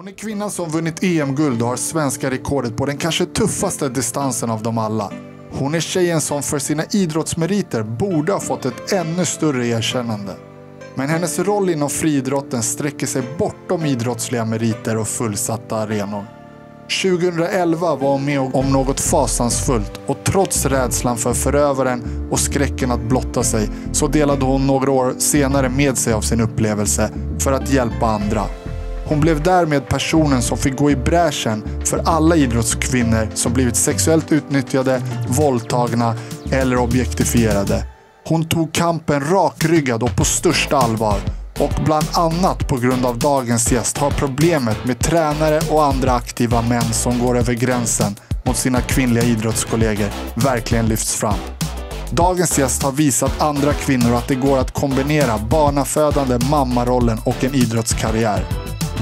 Hon är kvinnan som vunnit EM-guld och har svenska rekordet på den kanske tuffaste distansen av dem alla. Hon är tjejen som för sina idrottsmeriter borde ha fått ett ännu större erkännande. Men hennes roll inom friidrotten sträcker sig bortom idrottsliga meriter och fullsatta arenor. 2011 var hon med om något fasansfullt och trots rädslan för förövaren och skräcken att blotta sig så delade hon några år senare med sig av sin upplevelse för att hjälpa andra. Hon blev därmed personen som fick gå i bräschen för alla idrottskvinnor som blivit sexuellt utnyttjade, våldtagna eller objektifierade. Hon tog kampen rakryggad och på största allvar. Och bland annat på grund av dagens gäst har problemet med tränare och andra aktiva män som går över gränsen mot sina kvinnliga idrottskollegor verkligen lyfts fram. Dagens gäst har visat andra kvinnor att det går att kombinera barnafödande, mammarollen och en idrottskarriär.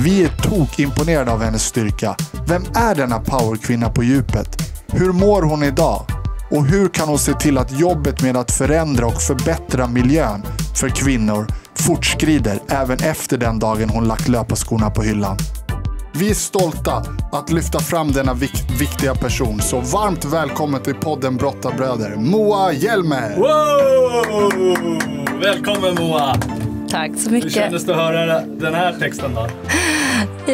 Vi är tokimponerade av hennes styrka. Vem är denna powerkvinna på djupet? Hur mår hon idag? Och hur kan hon se till att jobbet med att förändra och förbättra miljön för kvinnor fortskrider även efter den dagen hon lagt löparskorna på hyllan? Vi är stolta att lyfta fram denna vik viktiga person. Så varmt välkommen till podden Brottarbröder, Moa Hjelmer! Välkommen Moa! Tack så mycket. Hur kändes det att höra den här texten då?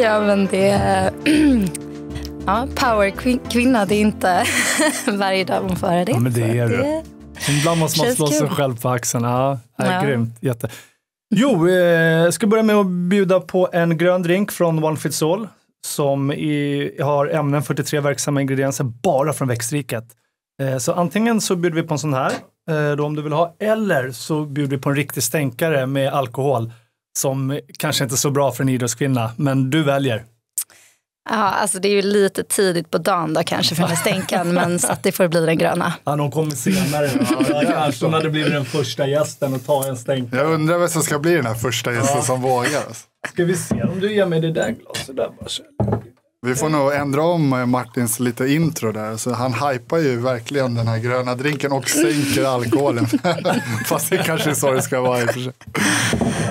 Ja, men det... ja, powerkvinna, det är inte varje dag man får höra det. Ja, men det är det. Ibland måste man slå sig själv på axeln. Ja, är ja. Grymt, jätte. Jo, jag eh, ska börja med att bjuda på en grön drink från One Fit All som i, har ämnen 43 verksamma ingredienser bara från växtriket. Eh, så antingen så bjuder vi på en sån här eh, då om du vill ha eller så bjuder vi på en riktig stänkare med alkohol som kanske inte är så bra för en idrottskvinna, men du väljer. Ja, alltså det är ju lite tidigt på dagen då kanske för stänkan, men så att det får bli den gröna. Ja, de kommer senare. hon hade blivit den första gästen att ta en stänk. Jag undrar vem som ska bli den här första gästen ja. som vågar. Alltså. Ska vi se om du ger mig det där glaset där vi får nog ändra om eh, Martins lite intro där. Så han hypar ju verkligen den här gröna drinken och sänker alkoholen. Fast det kanske är så det ska vara i och för sig.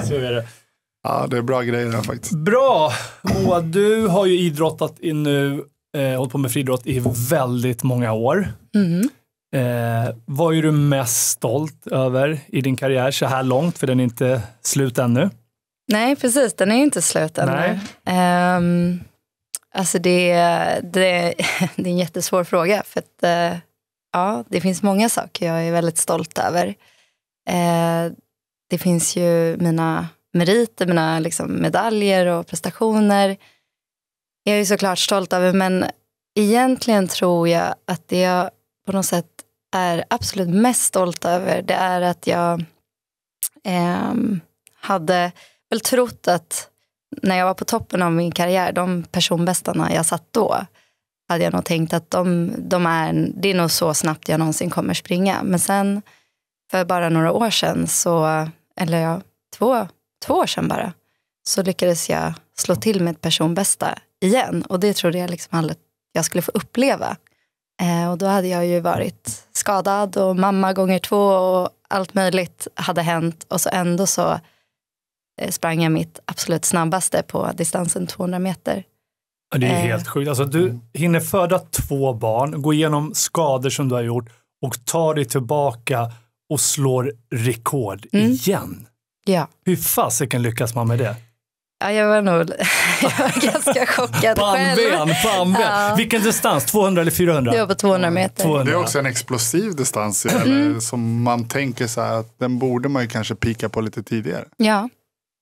Så är det. Ja, det är bra grejer här faktiskt. Bra! Moa, du har ju idrottat i nu, eh, hållit på med friidrott i väldigt många år. Mm. Eh, vad är du mest stolt över i din karriär så här långt? För den är inte slut ännu. Nej, precis. Den är inte slut ännu. Nej. Um... Alltså det, det, det är en jättesvår fråga. För att, eh, ja, det finns många saker jag är väldigt stolt över. Eh, det finns ju mina meriter, mina liksom medaljer och prestationer. Jag är såklart stolt över, men egentligen tror jag att det jag på något sätt är absolut mest stolt över, det är att jag eh, hade väl trott att när jag var på toppen av min karriär, de personbästarna jag satt då, hade jag nog tänkt att de, de är, det är nog så snabbt jag någonsin kommer springa. Men sen för bara några år sedan, så, eller ja, två, två år sedan bara, så lyckades jag slå till med ett personbästa igen. Och det trodde jag liksom aldrig jag skulle få uppleva. Eh, och då hade jag ju varit skadad och mamma gånger två och allt möjligt hade hänt. Och så ändå så Eh, sprang jag mitt absolut snabbaste på distansen 200 meter. Det är eh. helt sjukt. Alltså, du mm. hinner föda två barn, gå igenom skador som du har gjort och tar dig tillbaka och slår rekord mm. igen. Ja. Hur fasiken lyckas man med det? Ja, jag var nog jag var ganska chockad bannben, själv. Bannben. Ja. Vilken distans? 200 eller 400? Jag var på 200 meter. 200. Det är också en explosiv distans mm. som man tänker så här att den borde man ju kanske pika på lite tidigare. Ja,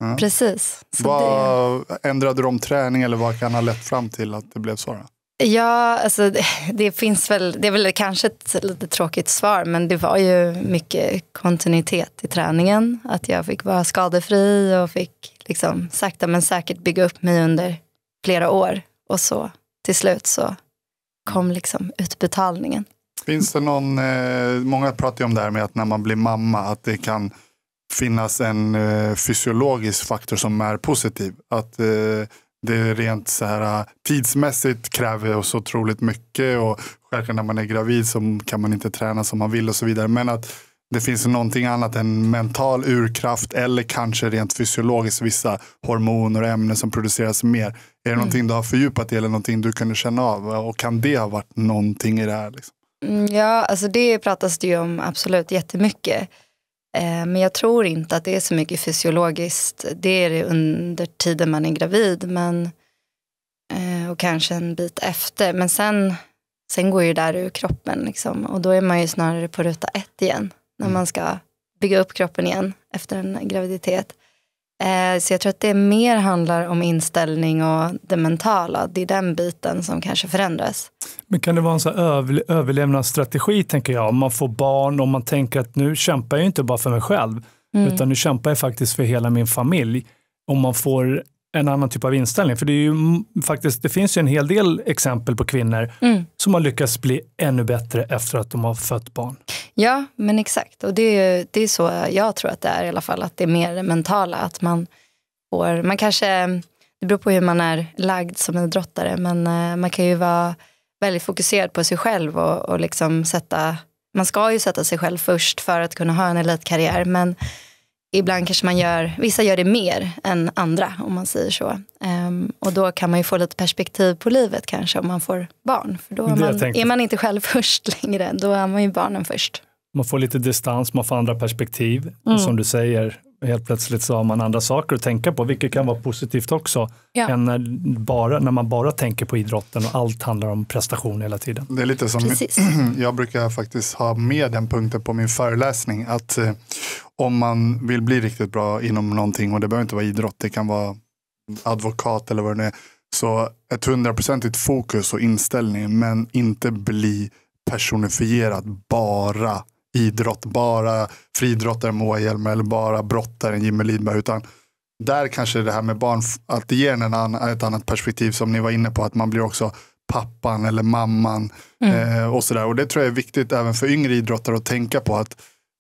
Ja. Precis. Så vad, det... Ändrade du om träning eller vad kan ha lett fram till att det blev så? Då? Ja, alltså det, det, finns väl, det är väl kanske ett lite tråkigt svar, men det var ju mycket kontinuitet i träningen. Att jag fick vara skadefri och fick liksom sakta men säkert bygga upp mig under flera år. Och så till slut så kom liksom utbetalningen. Finns det någon, eh, många pratar ju om det här med att när man blir mamma, att det kan finnas en eh, fysiologisk faktor som är positiv. Att eh, det rent så här, eh, tidsmässigt kräver oss otroligt mycket och självklart när man är gravid så kan man inte träna som man vill och så vidare. Men att det finns någonting annat än mental urkraft eller kanske rent fysiologiskt vissa hormoner och ämnen som produceras mer. Är det mm. någonting du har fördjupat i eller någonting du kunde känna av och kan det ha varit någonting i det här? Liksom? Mm, ja, alltså det pratas det ju om absolut jättemycket. Eh, men jag tror inte att det är så mycket fysiologiskt. Det är det under tiden man är gravid men, eh, och kanske en bit efter. Men sen, sen går ju där ur kroppen liksom. och då är man ju snarare på ruta ett igen. När mm. man ska bygga upp kroppen igen efter en graviditet. Eh, så jag tror att det mer handlar om inställning och det mentala. Det är den biten som kanske förändras. Men kan det vara en så överlevnadsstrategi, tänker jag, om man får barn och man tänker att nu kämpar jag inte bara för mig själv, mm. utan nu kämpar jag faktiskt för hela min familj. Om man får en annan typ av inställning. För det, är ju faktiskt, det finns ju en hel del exempel på kvinnor mm. som har lyckats bli ännu bättre efter att de har fött barn. Ja, men exakt. Och det är, det är så jag tror att det är i alla fall. Att det är mer det mentala. Att man får, man kanske, det beror på hur man är lagd som idrottare. Men eh, man kan ju vara väldigt fokuserad på sig själv och, och liksom sätta, man ska ju sätta sig själv först för att kunna ha en elitkarriär. Men ibland kanske man gör, vissa gör det mer än andra om man säger så. Um, och då kan man ju få lite perspektiv på livet kanske om man får barn. För då man, är man inte själv först längre, då är man ju barnen först. Man får lite distans, man får andra perspektiv. Mm. Som du säger, helt plötsligt så har man andra saker att tänka på, vilket kan vara positivt också, ja. än när, bara, när man bara tänker på idrotten och allt handlar om prestation hela tiden. Det är lite som, Precis. jag brukar faktiskt ha med den punkten på min föreläsning, att eh, om man vill bli riktigt bra inom någonting, och det behöver inte vara idrott, det kan vara advokat eller vad det nu är, så ett hundraprocentigt fokus och inställning, men inte bli personifierat bara idrott, bara friidrottare Moa Hjelm eller bara brottaren Jimmy Lidberg. Utan där kanske det här med barn, att det ger en annan, ett annat perspektiv som ni var inne på, att man blir också pappan eller mamman mm. eh, och sådär. Och det tror jag är viktigt även för yngre idrottare att tänka på att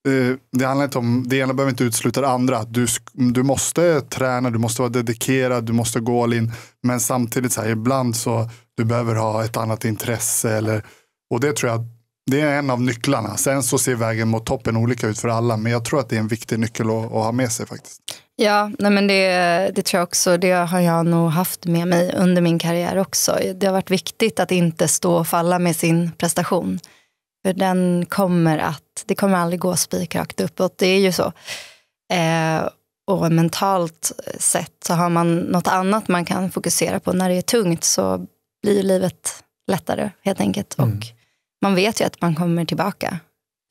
eh, det handlar inte om, det ena behöver inte utesluta det andra. Du, du måste träna, du måste vara dedikerad, du måste gå all in. Men samtidigt så här, ibland så du behöver ha ett annat intresse eller och det tror jag det är en av nycklarna. Sen så ser vägen mot toppen olika ut för alla, men jag tror att det är en viktig nyckel att, att ha med sig faktiskt. Ja, nej men det, det tror jag också. Det har jag nog haft med mig under min karriär också. Det har varit viktigt att inte stå och falla med sin prestation. För den kommer att, det kommer aldrig gå spikrakt uppåt, det är ju så. Eh, och mentalt sett så har man något annat man kan fokusera på när det är tungt så blir livet lättare helt enkelt. Mm. Och man vet ju att man kommer tillbaka.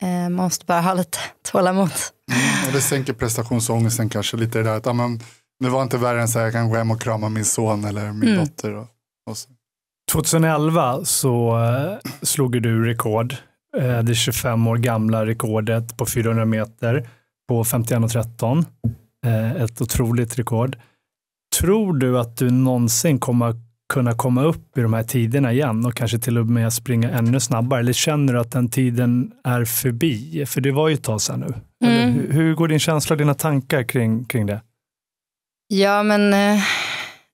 Eh, man måste bara ha lite tålamod. Mm, och det sänker prestationsångesten kanske lite det där att amen, det var inte värre än så här, jag kan gå hem och krama min son eller min mm. dotter. Och, och 2011 så eh, slog du rekord, eh, det 25 år gamla rekordet på 400 meter på 51.13. Ett otroligt rekord. Tror du att du någonsin kommer kunna komma upp i de här tiderna igen och kanske till och med springa ännu snabbare? Eller känner du att den tiden är förbi? För det var ju ett tag sedan nu. Mm. Hur, hur, går din känsla och dina tankar kring, kring det? Ja, men eh,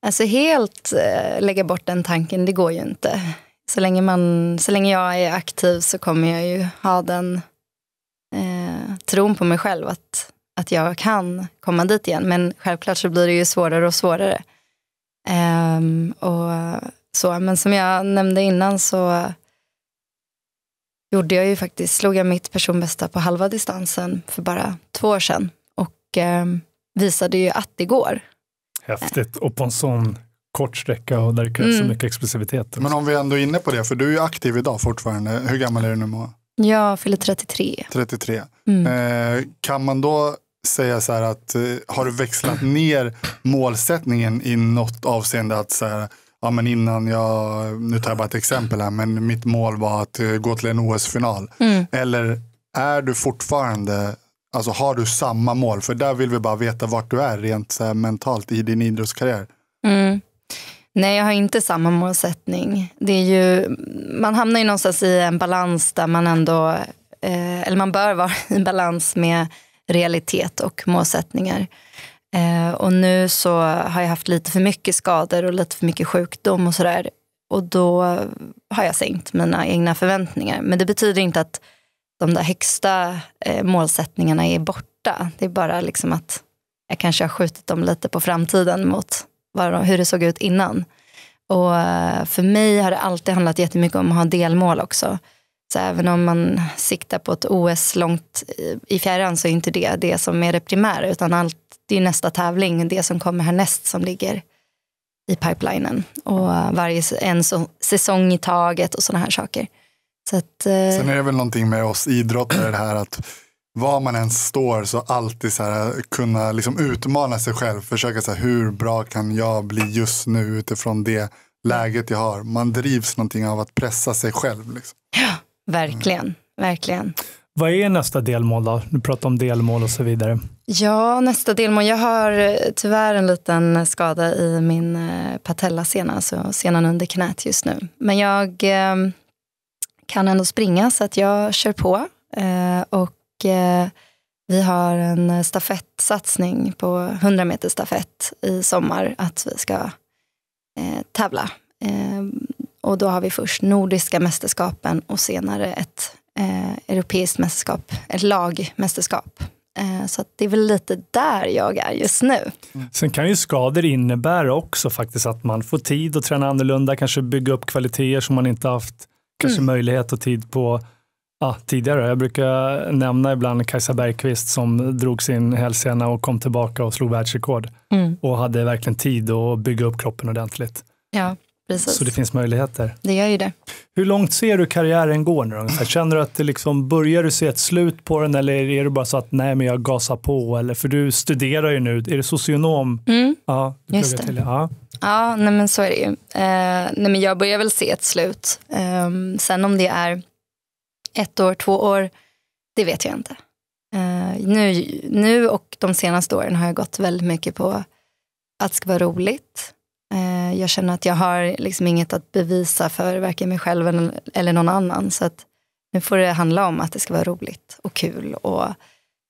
alltså helt eh, lägga bort den tanken, det går ju inte. Så länge, man, så länge jag är aktiv så kommer jag ju ha den eh, tron på mig själv att, att jag kan komma dit igen. Men självklart så blir det ju svårare och svårare. Um, och så. Men som jag nämnde innan så gjorde jag ju faktiskt, slog jag mitt personbästa på halva distansen för bara två år sedan. Och um, visade ju att det går. Häftigt. Och på en sån kort sträcka och där det krävs mm. så mycket explosivitet. Men om vi ändå är inne på det, för du är ju aktiv idag fortfarande. Hur gammal är du nu? Moa? Jag fyller 33. 33. Mm. Eh, kan man då säga så här att eh, har du växlat ner målsättningen i något avseende att så här, ja men innan jag, nu tar jag bara ett exempel här, men mitt mål var att eh, gå till en OS-final. Mm. Eller är du fortfarande, alltså har du samma mål? För där vill vi bara veta vart du är rent så mentalt i din idrottskarriär. Mm. Nej, jag har inte samma målsättning. Det är ju, man hamnar ju någonstans i en balans där man ändå, eh, eller man bör vara i balans med realitet och målsättningar. Eh, och nu så har jag haft lite för mycket skador och lite för mycket sjukdom och sådär. Och då har jag sänkt mina egna förväntningar. Men det betyder inte att de där högsta eh, målsättningarna är borta. Det är bara liksom att jag kanske har skjutit dem lite på framtiden mot de, hur det såg ut innan. Och eh, för mig har det alltid handlat jättemycket om att ha delmål också. Så även om man siktar på ett OS långt i fjärran så är inte det det som är det primära utan allt, det är nästa tävling, det som kommer härnäst som ligger i pipelinen och varje en så, säsong i taget och sådana här saker. Så att, eh... Sen är det väl någonting med oss idrottare det här att var man än står så alltid så här, kunna liksom utmana sig själv. Försöka så här, hur bra kan jag bli just nu utifrån det läget jag har. Man drivs någonting av att pressa sig själv. Liksom. Ja. Verkligen, mm. verkligen. Vad är nästa delmål då? Du pratar om delmål och så vidare. Ja, nästa delmål. Jag har eh, tyvärr en liten skada i min eh, patellasena, alltså senan under knät just nu. Men jag ehm, kan ändå springa så att jag kör på. Eh, och vi har en stafettsatsning på 100 meter stafett i sommar att vi ska tävla. Ehm, och då har vi först nordiska mästerskapen och senare ett eh, europeiskt mästerskap, ett lagmästerskap. Eh, så det är väl lite där jag är just nu. Mm. Sen kan ju skador innebära också faktiskt att man får tid att träna annorlunda, kanske bygga upp kvaliteter som man inte haft kanske mm. möjlighet och tid på ja, tidigare. Jag brukar nämna ibland Kajsa Bergqvist som drog sin hälsena och kom tillbaka och slog världsrekord mm. och hade verkligen tid att bygga upp kroppen ordentligt. Ja. Precis. Så det finns möjligheter? Det gör ju det. Hur långt ser du karriären gå nu? Känner du att det liksom, börjar du se ett slut på den eller är det bara så att nej men jag gasar på? Eller, för du studerar ju nu, är det socionom? Mm. Ja, du Just det. Till, ja. ja, nej men så är det ju. Eh, nej men jag börjar väl se ett slut. Eh, sen om det är ett år, två år, det vet jag inte. Eh, nu, nu och de senaste åren har jag gått väldigt mycket på att det ska vara roligt Eh, jag känner att jag har liksom inget att bevisa för varken mig själv eller någon annan. Så att nu får det handla om att det ska vara roligt och kul och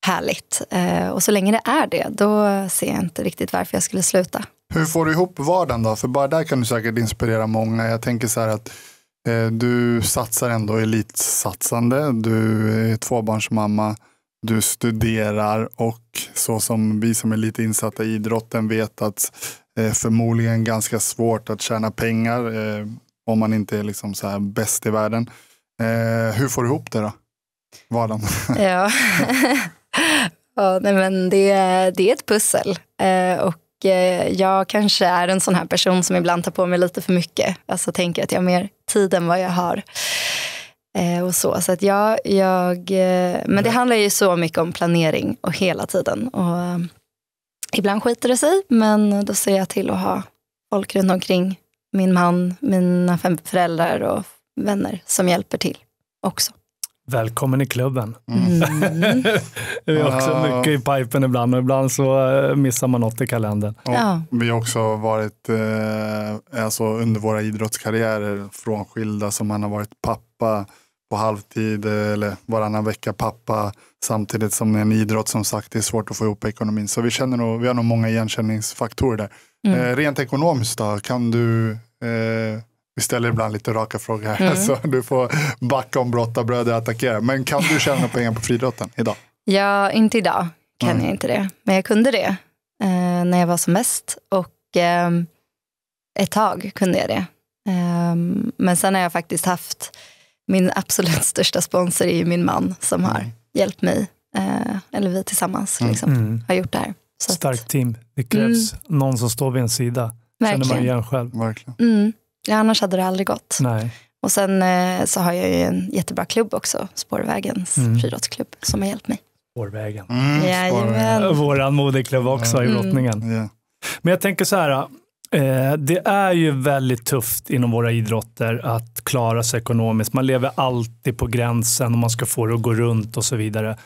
härligt. Eh, och så länge det är det, då ser jag inte riktigt varför jag skulle sluta. Hur får du ihop vardagen då? För bara där kan du säkert inspirera många. Jag tänker så här att eh, du satsar ändå elitsatsande, du är tvåbarnsmamma, du studerar och så som vi som är lite insatta i idrotten vet att Eh, förmodligen ganska svårt att tjäna pengar eh, om man inte är liksom så här bäst i världen. Eh, hur får du ihop det då? Vardagen? ja, ja nej men det, det är ett pussel. Eh, och eh, jag kanske är en sån här person som ibland tar på mig lite för mycket. Alltså tänker att jag har mer tid än vad jag har. och så. Så att jag, jag, men det mm. handlar ju så mycket om planering och hela tiden. Och, Ibland skiter det sig, men då ser jag till att ha folk runt omkring. Min man, mina fem föräldrar och vänner som hjälper till också. Välkommen i klubben. Mm. vi har också mycket i pipen ibland och ibland så eh, missar man något i kalendern. Ja. Vi har också varit eh, alltså under våra idrottskarriärer frånskilda som man har varit pappa på halvtid eh, eller varannan vecka pappa samtidigt som en idrott som sagt det är svårt att få ihop ekonomin. Så vi, känner nog, vi har nog många igenkänningsfaktorer där. Mm. Eh, rent ekonomiskt då, kan du eh, vi ställer ibland lite raka frågor här, mm. så du får backa om bröd och attackera. Men kan du tjäna pengar på friidrotten idag? Ja, inte idag kan mm. jag inte det. Men jag kunde det eh, när jag var som mest. Och eh, ett tag kunde jag det. Eh, men sen har jag faktiskt haft min absolut största sponsor är ju min man som har mm. hjälpt mig, eh, eller vi tillsammans mm. liksom, mm. har gjort det här. Så Starkt att, team. Det krävs mm. någon som står vid en sida. Verkligen. känner man igen själv. Verkligen. Mm. Ja, annars hade det aldrig gått. Nej. Och sen eh, så har jag ju en jättebra klubb också, Spårvägens mm. friidrottsklubb, som har hjälpt mig. Spårvägen. Mm, Jajamän. Vår moderklubb också i brottningen. Mm. Yeah. Men jag tänker så här, Eh, det är ju väldigt tufft inom våra idrotter att klara sig ekonomiskt. Man lever alltid på gränsen om man ska få det att gå runt och så vidare.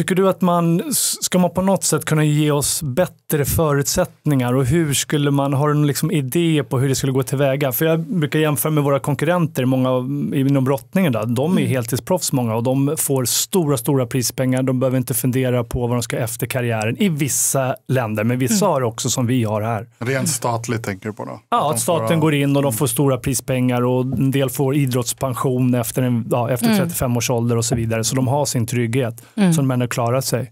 Tycker du att man, ska man på något sätt kunna ge oss bättre förutsättningar och hur skulle man, har du någon liksom idé på hur det skulle gå tillväga? För jag brukar jämföra med våra konkurrenter, många inom brottningen, där. de är mm. heltidsproffs många och de får stora, stora prispengar. De behöver inte fundera på vad de ska efter karriären i vissa länder, men vissa mm. har också som vi har här. Rent statligt tänker du på då? Ja, att, staten får... går in och de mm. får stora prispengar och en del får idrottspension efter, en, ja, efter 35 mm. års ålder och så vidare. Så de har sin trygghet. Mm. Så när klara sig.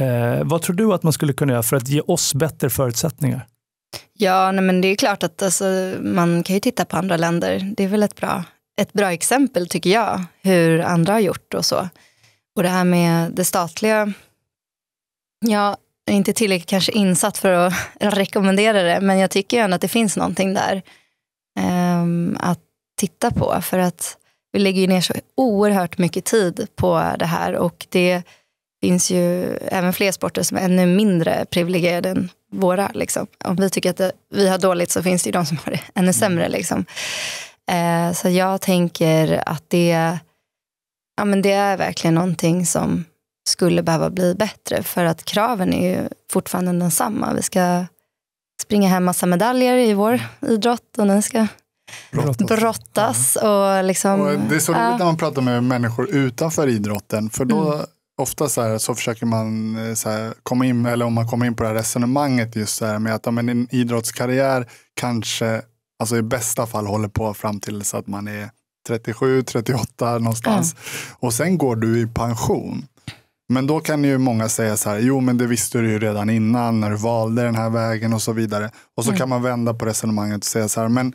Eh, vad tror du att man skulle kunna göra för att ge oss bättre förutsättningar? Ja, nej, men det är klart att alltså, man kan ju titta på andra länder. Det är väl ett bra, ett bra exempel tycker jag, hur andra har gjort och så. Och det här med det statliga, jag är inte tillräckligt kanske insatt för att rekommendera det, men jag tycker ändå att det finns någonting där eh, att titta på. För att vi lägger ju ner så oerhört mycket tid på det här och det finns ju även fler sporter som är ännu mindre privilegierade än våra. Liksom. Om vi tycker att det, vi har dåligt så finns det ju de som har det ännu mm. sämre. Liksom. Eh, så jag tänker att det, ja, men det är verkligen någonting som skulle behöva bli bättre för att kraven är ju fortfarande densamma. Vi ska springa hem massa medaljer i vår idrott och den ska brottas. brottas och liksom, och det är så roligt ja. när man pratar med människor utanför idrotten för då mm ofta så, här, så försöker man eh, så här, komma in, eller om man kommer in på det här resonemanget just så här med att ja, men en idrottskarriär kanske, alltså i bästa fall håller på fram till så att man är 37, 38 någonstans. Mm. Och sen går du i pension. Men då kan ju många säga så här, jo men det visste du ju redan innan när du valde den här vägen och så vidare. Och så mm. kan man vända på resonemanget och säga så här, men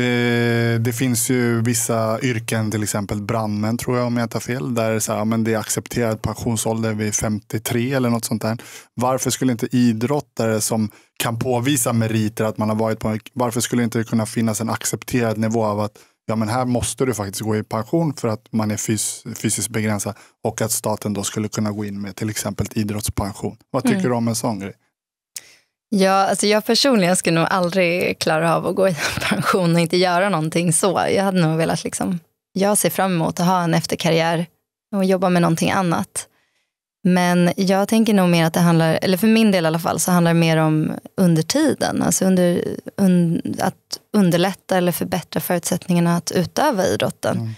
Eh, det, finns ju vissa yrken, till exempel brandmän tror jag om jag tar fel, där det är, så här, men det är accepterad pensionsålder vid 53 eller något sånt där. Varför skulle inte idrottare som kan påvisa meriter att man har varit på, varför skulle inte det kunna finnas en accepterad nivå av att ja men här måste du faktiskt gå i pension för att man är fys fysiskt begränsad och att staten då skulle kunna gå in med till exempel idrottspension. Vad mm. tycker mm. du om en sån grej? Ja, alltså jag personligen skulle nog aldrig klara av att gå i pension och inte göra någonting så. Jag hade nog velat liksom, jag ser fram emot att ha en efterkarriär och jobba med någonting annat. Men jag tänker nog mer att det handlar, eller för min del i alla fall, så handlar det mer om under tiden. Alltså under, un, att underlätta eller förbättra förutsättningarna att utöva idrotten. Mm.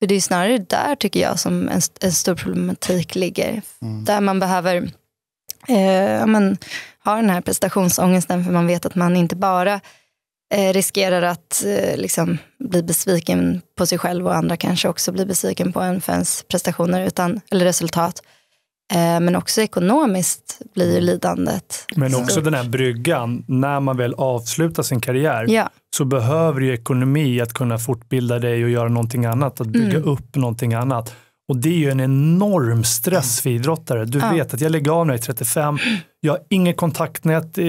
För det är snarare där tycker jag som en, en stor problematik ligger. Mm. Där man behöver eh, men, har den här prestationsångesten för man vet att man inte bara eh, riskerar att eh, liksom, bli besviken på sig själv och andra kanske också blir besviken på en för ens prestationer utan, eller resultat. Eh, men också ekonomiskt blir lidandet Men stort. också den här bryggan, när man väl avslutar sin karriär ja. så behöver du ekonomi att kunna fortbilda dig och göra någonting annat, att bygga mm. upp någonting annat. Och det är ju en enorm stress för idrottare. Du ja. vet att jag lägger av när jag är 35, jag har inget kontaktnät eh,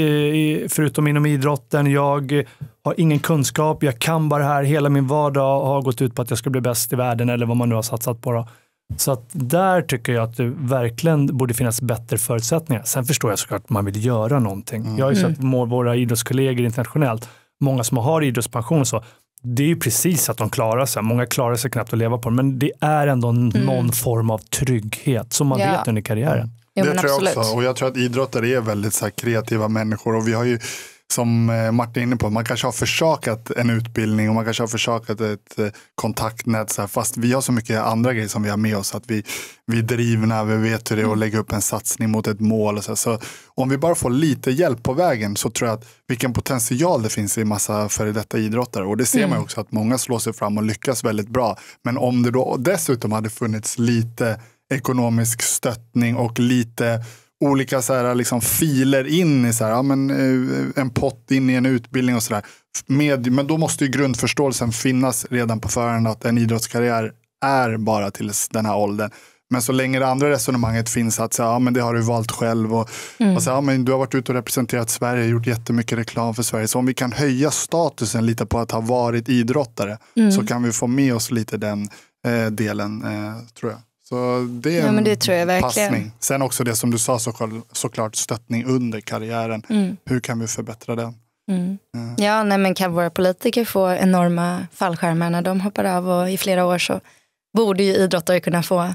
förutom inom idrotten, jag har ingen kunskap, jag kan bara det här, hela min vardag har gått ut på att jag ska bli bäst i världen eller vad man nu har satsat på. Då. Så att där tycker jag att det verkligen borde finnas bättre förutsättningar. Sen förstår jag såklart att man vill göra någonting. Mm. Jag har ju mm. sett våra idrottskollegor internationellt, många som har idrottspension och så, det är ju precis att de klarar sig. Många klarar sig knappt att leva på det, men det är ändå mm. någon form av trygghet som man ja. vet under karriären. Jo, det tror jag absolut. också. Och jag tror att idrottare är väldigt så kreativa människor. Och vi har ju som eh, Martin är inne på, man kanske har försakat en utbildning och man kanske har försakat ett eh, kontaktnät. Så här, fast vi har så mycket andra grejer som vi har med oss. Att vi, vi är drivna, vi vet hur det är att mm. lägga upp en satsning mot ett mål. Och så, så om vi bara får lite hjälp på vägen så tror jag att vilken potential det finns i massa före detta idrottare. Och det ser mm. man också att många slår sig fram och lyckas väldigt bra. Men om det då dessutom hade funnits lite ekonomisk stöttning och lite olika så här, liksom, filer in i så här, ja, men, eh, en pott in i en utbildning och sådär. Men då måste ju grundförståelsen finnas redan på förhand att en idrottskarriär är bara till den här åldern. Men så länge det andra resonemanget finns att så ja, men det har du valt själv och, mm. och så ja, men du har varit ute och representerat Sverige, gjort jättemycket reklam för Sverige. Så om vi kan höja statusen lite på att ha varit idrottare mm. så kan vi få med oss lite den eh, delen eh, tror jag. Så det är ja, men det tror jag verkligen. passning. Sen också det som du sa så, såklart, stöttning under karriären. Mm. Hur kan vi förbättra den? Mm. Eh. Ja, nej, men kan våra politiker få enorma fallskärmar när de hoppar av och i flera år så borde ju idrottare kunna få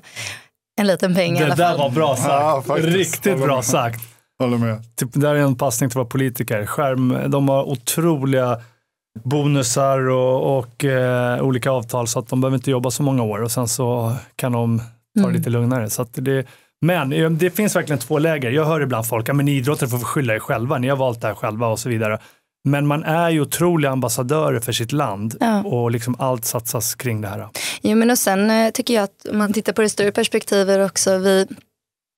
en liten peng det i alla fall. Det där var bra sagt. Ja, Riktigt bra sagt. Håller med. Typ, där är en passning till våra politiker. Skärm, de har otroliga bonusar och, och eh, olika avtal så att de behöver inte jobba så många år och sen så kan de Ta det mm. lite lugnare. Så det, men det finns verkligen två läger. Jag hör ibland folk, ja, men idrottare får skylla er själva, ni har valt det här själva och så vidare. Men man är ju otroliga ambassadörer för sitt land ja. och liksom allt satsas kring det här. Jo, men och sen eh, tycker jag att om man tittar på det större perspektivet också, vi,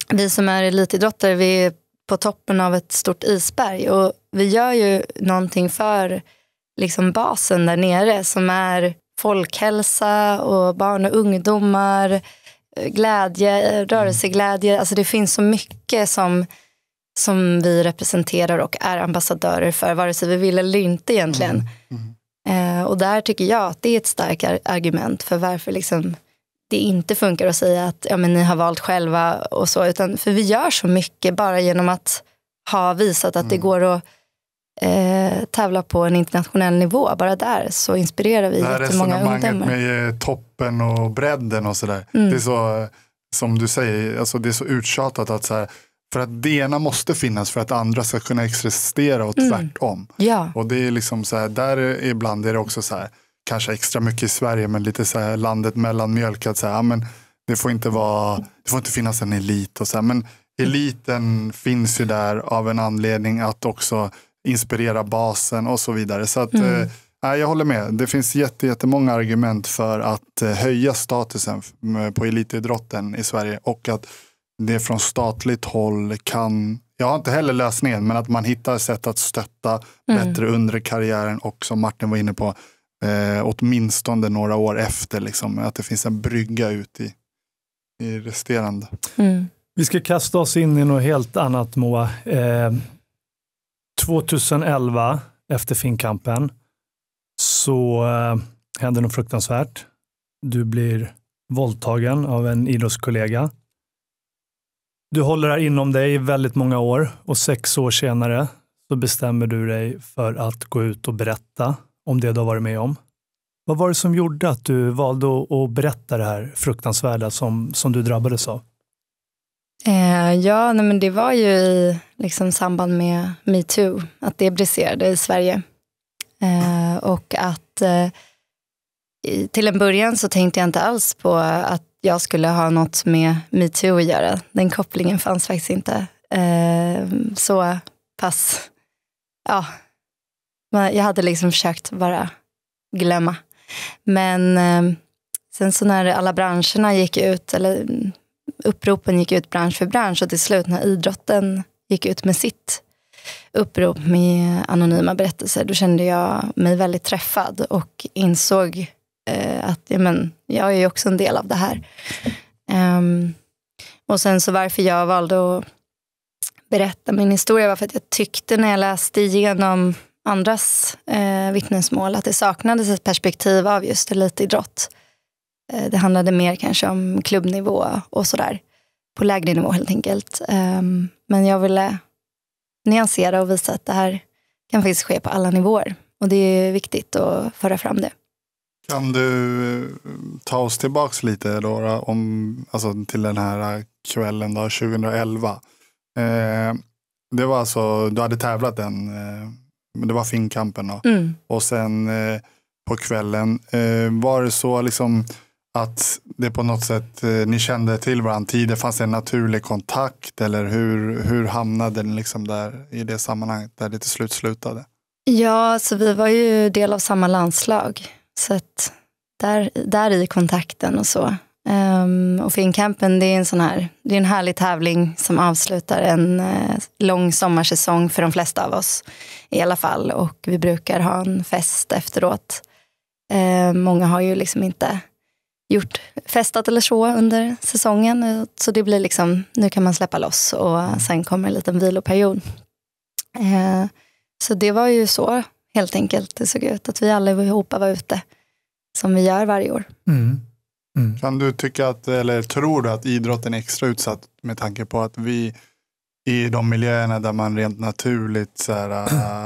vi som är elitidrottare, vi är på toppen av ett stort isberg och vi gör ju någonting för liksom basen där nere som är folkhälsa och barn och ungdomar, Eh, glädje, eh, rörelseglädje. Mm. Alltså det finns så mycket som, som vi representerar och är ambassadörer för, vare sig vi vill eller inte egentligen. Mm. Mm. Eh, och där tycker jag att det är ett starkt argument för varför liksom det inte funkar att säga att ja, men ni har valt själva och så, utan för vi gör så mycket bara genom att ha visat att mm. det går att eh, tävla på en internationell nivå. Bara där så inspirerar vi jättemånga ungdomar. Det här resonemanget med eh, toppen och bredden och sådär. Mm. Det är så, eh, som du säger, alltså det är så uttjatat att så här, för att det ena måste finnas för att andra ska kunna existera och mm. tvärtom. Mm. Ja. Och det är liksom så här, där ibland är det också så här, kanske extra mycket i Sverige, men lite så här landet mellanmjölk, att så här, men det får inte vara, det får inte finnas en elit och så här, men eliten finns ju där av en anledning att också inspirera basen och så vidare. Så att, mm. eh, jag håller med. Det finns jätte, jättemånga argument för att eh, höja statusen på elitidrotten i Sverige och att det från statligt håll kan, jag har inte heller lösningen, men att man hittar sätt att stötta mm. bättre under karriären och som Martin var inne på, eh, åtminstone några år efter, liksom, att det finns en brygga ut i, i resterande. Mm. Vi ska kasta oss in i något helt annat Moa. Eh, 2011, efter Finnkampen, så eh, händer något fruktansvärt. Du blir våldtagen av en idrottskollega. Du håller det här inom dig i väldigt många år och sex år senare så bestämmer du dig för att gå ut och berätta om det du har varit med om. Vad var det som gjorde att du valde att berätta det här fruktansvärda som, som du drabbades av? Eh, ja, nej, men det var ju i liksom, samband med metoo, att det briserade i Sverige. Eh, och att eh, i, till en början så tänkte jag inte alls på att jag skulle ha något med metoo att göra. Den kopplingen fanns faktiskt inte. Eh, så pass, ja, jag hade liksom försökt bara glömma. Men eh, sen så när alla branscherna gick ut, eller uppropen gick ut bransch för bransch och till slut när idrotten gick ut med sitt upprop med anonyma berättelser, då kände jag mig väldigt träffad och insåg eh, att ja, men, jag är ju också en del av det här. Um, och sen så varför jag valde att berätta min historia var för att jag tyckte när jag läste igenom andras eh, vittnesmål att det saknades ett perspektiv av just elitidrott. Eh, det handlade mer kanske om klubbnivå och sådär. På lägre nivå helt enkelt. Ehm, men jag ville nyansera och visa att det här kan faktiskt ske på alla nivåer. Och det är viktigt att föra fram det. Kan du eh, ta oss tillbaka lite då, om, alltså till den här kvällen då, 2011? Eh, det var alltså, du hade tävlat den, eh, det var Finnkampen då. Mm. Och sen eh, på kvällen, eh, var det så liksom, att det på något sätt, eh, ni kände till varandra tidigare, fanns det en naturlig kontakt eller hur, hur hamnade ni liksom där i det sammanhanget där det till slut slutade? Ja, så alltså, vi var ju del av samma landslag, så att där, där i kontakten och så. Um, och Finncampen, det är en sån här, det är en härlig tävling som avslutar en uh, lång sommarsäsong för de flesta av oss i alla fall. Och vi brukar ha en fest efteråt. Uh, många har ju liksom inte gjort, festat eller så under säsongen. Så det blir liksom, nu kan man släppa loss och sen kommer en liten viloperiod. Eh, så det var ju så helt enkelt det såg ut, att vi allihopa var ute som vi gör varje år. Mm. Mm. Kan du tycka att, eller tror du att idrotten är extra utsatt med tanke på att vi i de miljöerna där man rent naturligt, så här,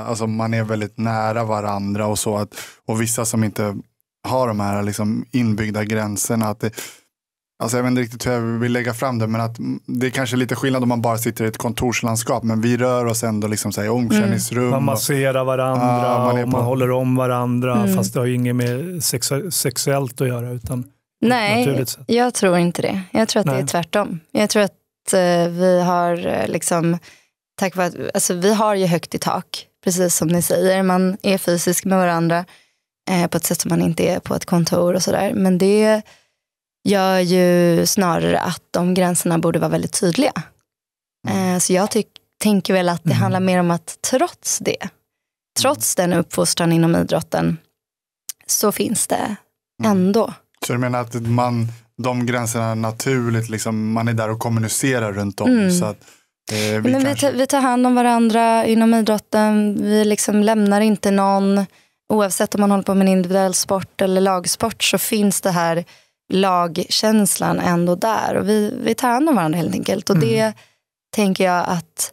alltså man är väldigt nära varandra och så, att, och vissa som inte har de här liksom inbyggda gränserna. Att det, alltså jag vet inte riktigt hur jag vill lägga fram det, men att det är kanske lite skillnad om man bara sitter i ett kontorslandskap, men vi rör oss ändå liksom så här i omklädningsrum. Mm. Man masserar varandra ah, man och man håller om varandra, mm. fast det har ju inget med sexu sexuellt att göra. utan Nej, jag tror inte det. Jag tror att Nej. det är tvärtom. Jag tror att eh, vi har eh, liksom, tack vare att, alltså vi har ju högt i tak, precis som ni säger. Man är fysisk med varandra. Eh, på ett sätt som man inte är på ett kontor och sådär. Men det gör ju snarare att de gränserna borde vara väldigt tydliga. Mm. Eh, så jag tänker väl att det mm. handlar mer om att trots det, trots den uppfostran inom idrotten, så finns det mm. ändå. Mm. Så du menar att man, de gränserna är naturligt, liksom, man är där och kommunicerar runt om. Mm. Så att, eh, vi, men kanske... vi, tar, vi tar hand om varandra inom idrotten, vi liksom lämnar inte någon oavsett om man håller på med en individuell sport eller lagsport så finns det här lagkänslan ändå där. Och vi, vi tar hand om varandra helt enkelt. Och mm. det tänker jag att,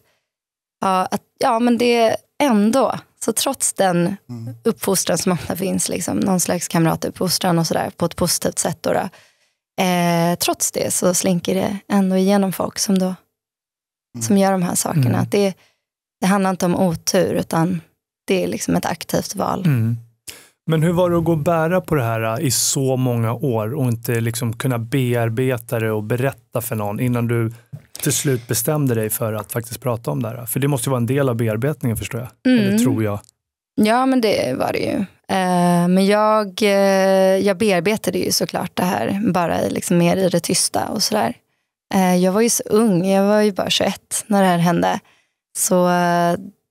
ja, att, ja men det ändå, så trots den mm. uppfostran som ofta finns, liksom, någon slags kamratuppfostran och sådär på ett positivt sätt. Då, då eh, trots det så slinker det ändå igenom folk som, då, mm. som gör de här sakerna. Mm. Det, det handlar inte om otur utan det är liksom ett aktivt val. Mm. Men hur var det att gå och bära på det här äh, i så många år och inte liksom kunna bearbeta det och berätta för någon innan du till slut bestämde dig för att faktiskt prata om det här? För det måste ju vara en del av bearbetningen förstår jag. Mm. Eller tror jag. Ja men det var det ju. Eh, men jag, eh, jag bearbetade ju såklart det här bara liksom mer i det tysta och sådär. Eh, jag var ju så ung, jag var ju bara 21 när det här hände. Så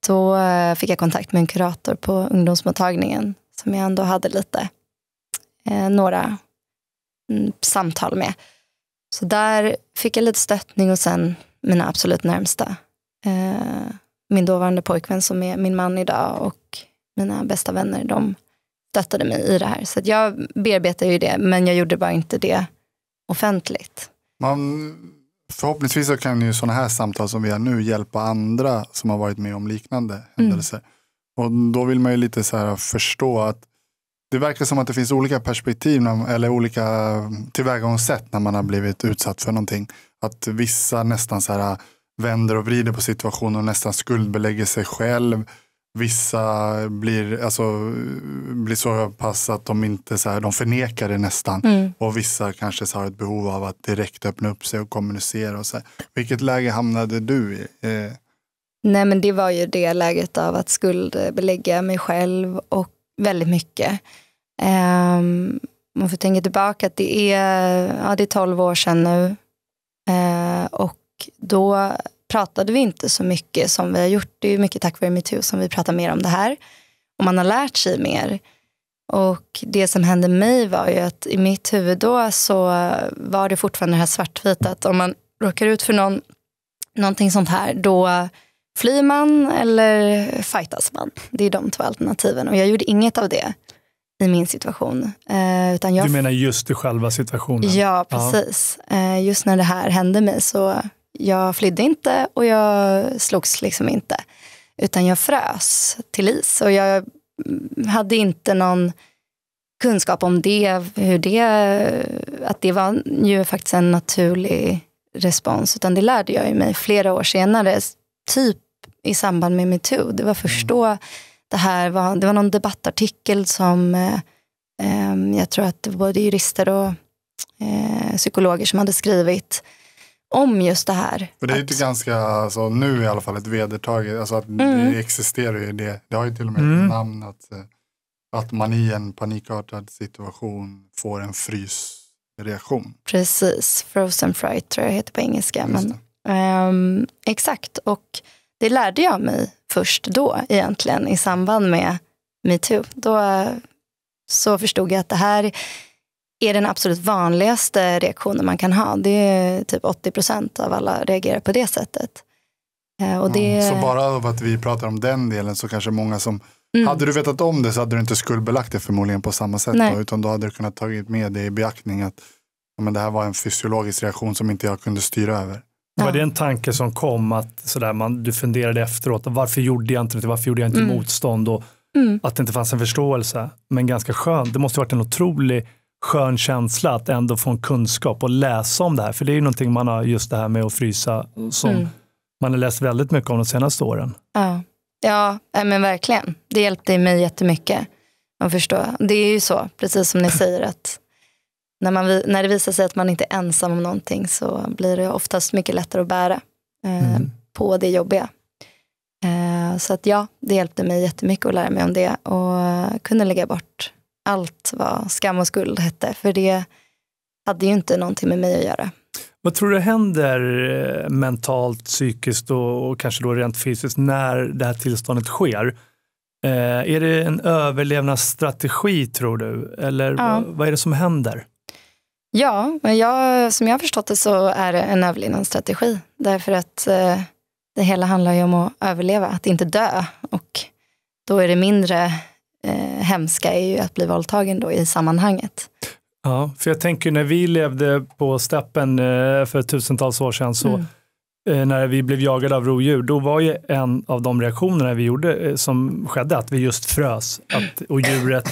då eh, fick jag kontakt med en kurator på ungdomsmottagningen som jag ändå hade lite, eh, några mm, samtal med. Så där fick jag lite stöttning och sen mina absolut närmsta. Eh, min dåvarande pojkvän som är min man idag och mina bästa vänner, de stöttade mig i det här. Så jag bearbetade ju det, men jag gjorde bara inte det offentligt. Man Förhoppningsvis så kan ju sådana här samtal som vi har nu hjälpa andra som har varit med om liknande mm. händelser. Mm. Och då vill man ju lite så förstå att det verkar som att det finns olika perspektiv eller olika tillvägagångssätt när man har blivit utsatt för någonting. Att vissa nästan så här vänder och vrider på situationen och nästan skuldbelägger sig själv Vissa blir, alltså, blir så pass att de, inte, så här, de förnekar det nästan. Mm. Och vissa kanske så har ett behov av att direkt öppna upp sig och kommunicera. Och så här. Vilket läge hamnade du i? Eh. Nej men det var ju det läget av att skuldbelägga mig själv och väldigt mycket. Um, ehm, man får tänka tillbaka att det är, ja, det är 12 år sedan nu. Uh, och då pratade vi inte så mycket som vi har gjort. Det är mycket tack vare metoo som vi pratar mer om det här. Och man har lärt sig mer. Och det som hände mig var ju att i mitt huvud då så var det fortfarande det här svartvita. Att om man råkar ut för någon, någonting sånt här då flyr man eller fightas man. Det är de två alternativen. Och jag gjorde inget av det i min situation. Eh, utan jag... Du menar just i själva situationen? Ja, precis. Ja. Eh, just när det här hände mig så jag flydde inte och jag slogs liksom inte. Utan jag frös till is och jag hade inte någon kunskap om det, hur det, att det var ju faktiskt en naturlig respons. Utan det lärde jag mig flera år senare, typ i samband med metoo. Det var först mm. då det här var, det var någon debattartikel som eh, eh, jag tror att det var både jurister och eh, psykologer som hade skrivit om just det här. För det är ju att... ganska, alltså, nu i alla fall, ett vedertaget, alltså att mm. det existerar ju, det, det har ju till och med mm. ett namn att, eh, att man i en panikartad situation får en frysreaktion. Precis, frozen fright tror jag heter på engelska. Men, um, exakt, och det lärde jag mig först då egentligen i samband med metoo. Då eh, så förstod jag att det här är den absolut vanligaste reaktionen man kan ha. Det är typ 80 procent av alla reagerar på det sättet. Eh, och det... Mm, så bara av att vi pratar om den delen så kanske många som Mm. Hade du vetat om det så hade du inte skuldbelagt det förmodligen på samma sätt. Då, utan då hade du kunnat tagit med det i beaktning att men det här var en fysiologisk reaktion som inte jag kunde styra över. Ja. Var det en tanke som kom att sådär, man, du funderade efteråt, varför gjorde jag inte det, varför gjorde jag inte mm. motstånd och mm. att det inte fanns en förståelse. Men ganska skönt, det måste ha varit en otrolig skön känsla att ändå få en kunskap och läsa om det här. För det är ju någonting man har, just det här med att frysa, mm. som mm. man har läst väldigt mycket om de senaste åren. Ja, ja men verkligen. Det hjälpte mig jättemycket. att förstå. Det är ju så, precis som ni säger, att när, man, när det visar sig att man inte är ensam om någonting så blir det oftast mycket lättare att bära eh, mm. på det jobbiga. Eh, så att ja, det hjälpte mig jättemycket att lära mig om det och kunde lägga bort allt vad skam och skuld hette. För det hade ju inte någonting med mig att göra. Vad tror du händer eh, mentalt, psykiskt och, kanske då rent fysiskt när det här tillståndet sker? Eh, är det en överlevnadsstrategi tror du? Eller ja. vad, är det som händer? Ja, men jag, som jag har förstått det så är det en överlevnadsstrategi. Därför att eh, det hela handlar ju om att överleva, att inte dö. Och då är det mindre eh, hemska är ju att bli våldtagen då i sammanhanget. Ja, för jag tänker när vi levde på steppen eh, för tusentals år sedan så mm eh, när vi blev jagade av rovdjur, då var ju en av de reaktionerna vi gjorde eh, som skedde att vi just frös att, och djuret